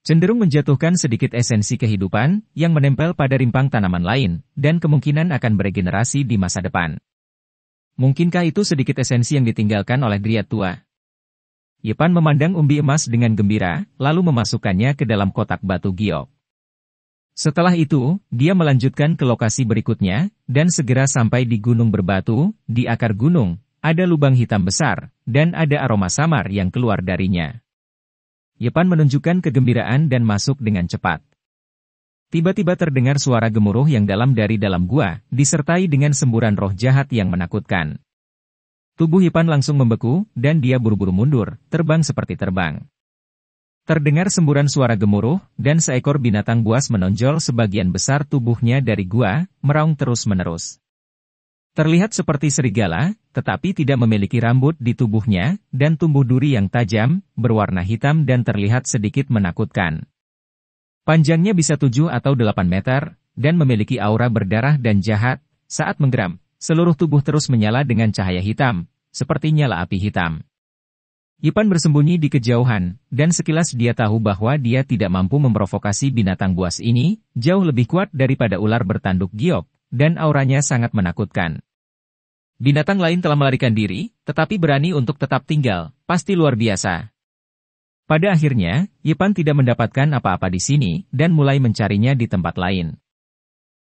Cenderung menjatuhkan sedikit esensi kehidupan yang menempel pada rimpang tanaman lain dan kemungkinan akan beregenerasi di masa depan. Mungkinkah itu sedikit esensi yang ditinggalkan oleh Driat tua? Yepan memandang umbi emas dengan gembira, lalu memasukkannya ke dalam kotak batu giok. Setelah itu, dia melanjutkan ke lokasi berikutnya, dan segera sampai di gunung berbatu, di akar gunung, ada lubang hitam besar, dan ada aroma samar yang keluar darinya. Yepan menunjukkan kegembiraan dan masuk dengan cepat. Tiba-tiba terdengar suara gemuruh yang dalam dari dalam gua, disertai dengan semburan roh jahat yang menakutkan. Tubuh Yepan langsung membeku, dan dia buru-buru mundur, terbang seperti terbang. Terdengar semburan suara gemuruh, dan seekor binatang buas menonjol sebagian besar tubuhnya dari gua, meraung terus-menerus. Terlihat seperti serigala, tetapi tidak memiliki rambut di tubuhnya, dan tumbuh duri yang tajam, berwarna hitam dan terlihat sedikit menakutkan. Panjangnya bisa 7 atau 8 meter, dan memiliki aura berdarah dan jahat, saat menggeram, seluruh tubuh terus menyala dengan cahaya hitam, seperti nyala api hitam. Ipan bersembunyi di kejauhan, dan sekilas dia tahu bahwa dia tidak mampu memprovokasi binatang buas ini, jauh lebih kuat daripada ular bertanduk giok, dan auranya sangat menakutkan. Binatang lain telah melarikan diri, tetapi berani untuk tetap tinggal, pasti luar biasa. Pada akhirnya, Ipan tidak mendapatkan apa-apa di sini, dan mulai mencarinya di tempat lain.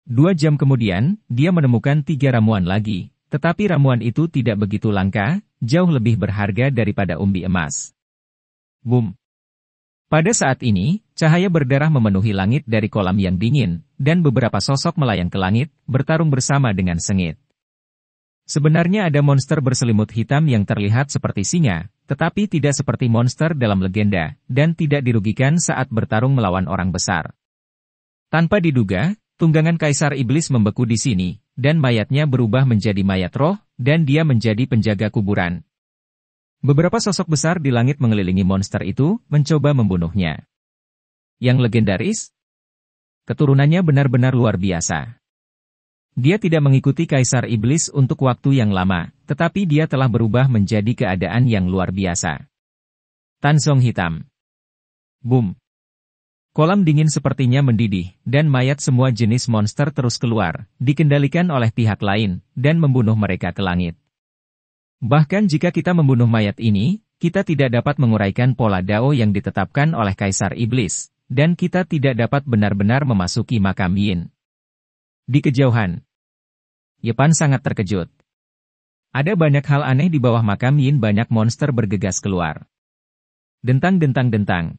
Dua jam kemudian, dia menemukan tiga ramuan lagi, tetapi ramuan itu tidak begitu langka, jauh lebih berharga daripada umbi emas. Boom. Pada saat ini, cahaya berdarah memenuhi langit dari kolam yang dingin, dan beberapa sosok melayang ke langit, bertarung bersama dengan sengit. Sebenarnya ada monster berselimut hitam yang terlihat seperti singa, tetapi tidak seperti monster dalam legenda, dan tidak dirugikan saat bertarung melawan orang besar. Tanpa diduga, Tunggangan Kaisar Iblis membeku di sini, dan mayatnya berubah menjadi mayat roh, dan dia menjadi penjaga kuburan. Beberapa sosok besar di langit mengelilingi monster itu, mencoba membunuhnya. Yang legendaris, keturunannya benar-benar luar biasa. Dia tidak mengikuti Kaisar Iblis untuk waktu yang lama, tetapi dia telah berubah menjadi keadaan yang luar biasa. Tansong Hitam Boom Kolam dingin sepertinya mendidih, dan mayat semua jenis monster terus keluar, dikendalikan oleh pihak lain, dan membunuh mereka ke langit. Bahkan jika kita membunuh mayat ini, kita tidak dapat menguraikan pola dao yang ditetapkan oleh Kaisar Iblis, dan kita tidak dapat benar-benar memasuki makam Yin. Di kejauhan, Yepan sangat terkejut. Ada banyak hal aneh di bawah makam Yin banyak monster bergegas keluar. Dentang-dentang-dentang,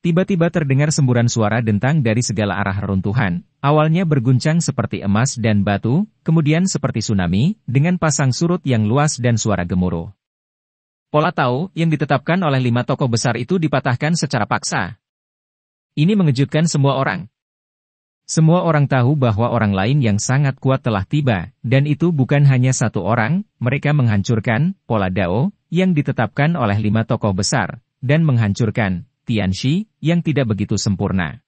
Tiba-tiba terdengar semburan suara dentang dari segala arah runtuhan, awalnya berguncang seperti emas dan batu, kemudian seperti tsunami, dengan pasang surut yang luas dan suara gemuruh. Pola Tau yang ditetapkan oleh lima tokoh besar itu dipatahkan secara paksa. Ini mengejutkan semua orang. Semua orang tahu bahwa orang lain yang sangat kuat telah tiba, dan itu bukan hanya satu orang, mereka menghancurkan pola Dao yang ditetapkan oleh lima tokoh besar, dan menghancurkan Tianxi, yang tidak begitu sempurna.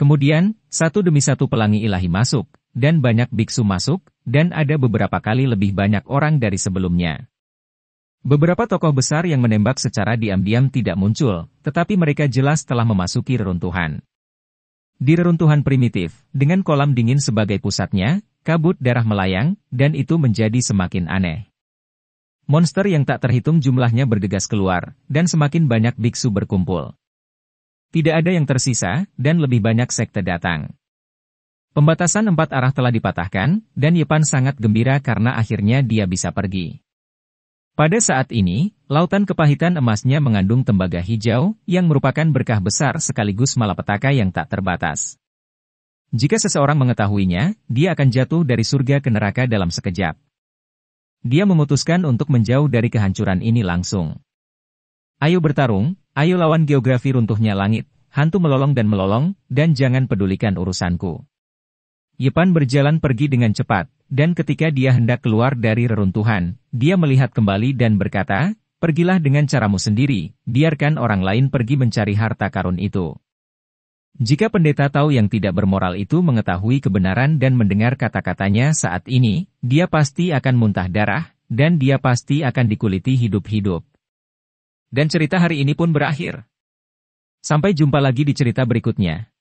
Kemudian, satu demi satu pelangi ilahi masuk, dan banyak biksu masuk, dan ada beberapa kali lebih banyak orang dari sebelumnya. Beberapa tokoh besar yang menembak secara diam-diam tidak muncul, tetapi mereka jelas telah memasuki reruntuhan. Di reruntuhan primitif, dengan kolam dingin sebagai pusatnya, kabut darah melayang, dan itu menjadi semakin aneh. Monster yang tak terhitung jumlahnya bergegas keluar, dan semakin banyak biksu berkumpul. Tidak ada yang tersisa, dan lebih banyak sekte datang. Pembatasan empat arah telah dipatahkan, dan Yepan sangat gembira karena akhirnya dia bisa pergi. Pada saat ini, lautan kepahitan emasnya mengandung tembaga hijau, yang merupakan berkah besar sekaligus malapetaka yang tak terbatas. Jika seseorang mengetahuinya, dia akan jatuh dari surga ke neraka dalam sekejap. Dia memutuskan untuk menjauh dari kehancuran ini langsung. Ayo bertarung, ayo lawan geografi runtuhnya langit, hantu melolong dan melolong, dan jangan pedulikan urusanku. Yepan berjalan pergi dengan cepat, dan ketika dia hendak keluar dari reruntuhan, dia melihat kembali dan berkata, Pergilah dengan caramu sendiri, biarkan orang lain pergi mencari harta karun itu. Jika pendeta tahu yang tidak bermoral itu mengetahui kebenaran dan mendengar kata-katanya saat ini, dia pasti akan muntah darah, dan dia pasti akan dikuliti hidup-hidup. Dan cerita hari ini pun berakhir. Sampai jumpa lagi di cerita berikutnya.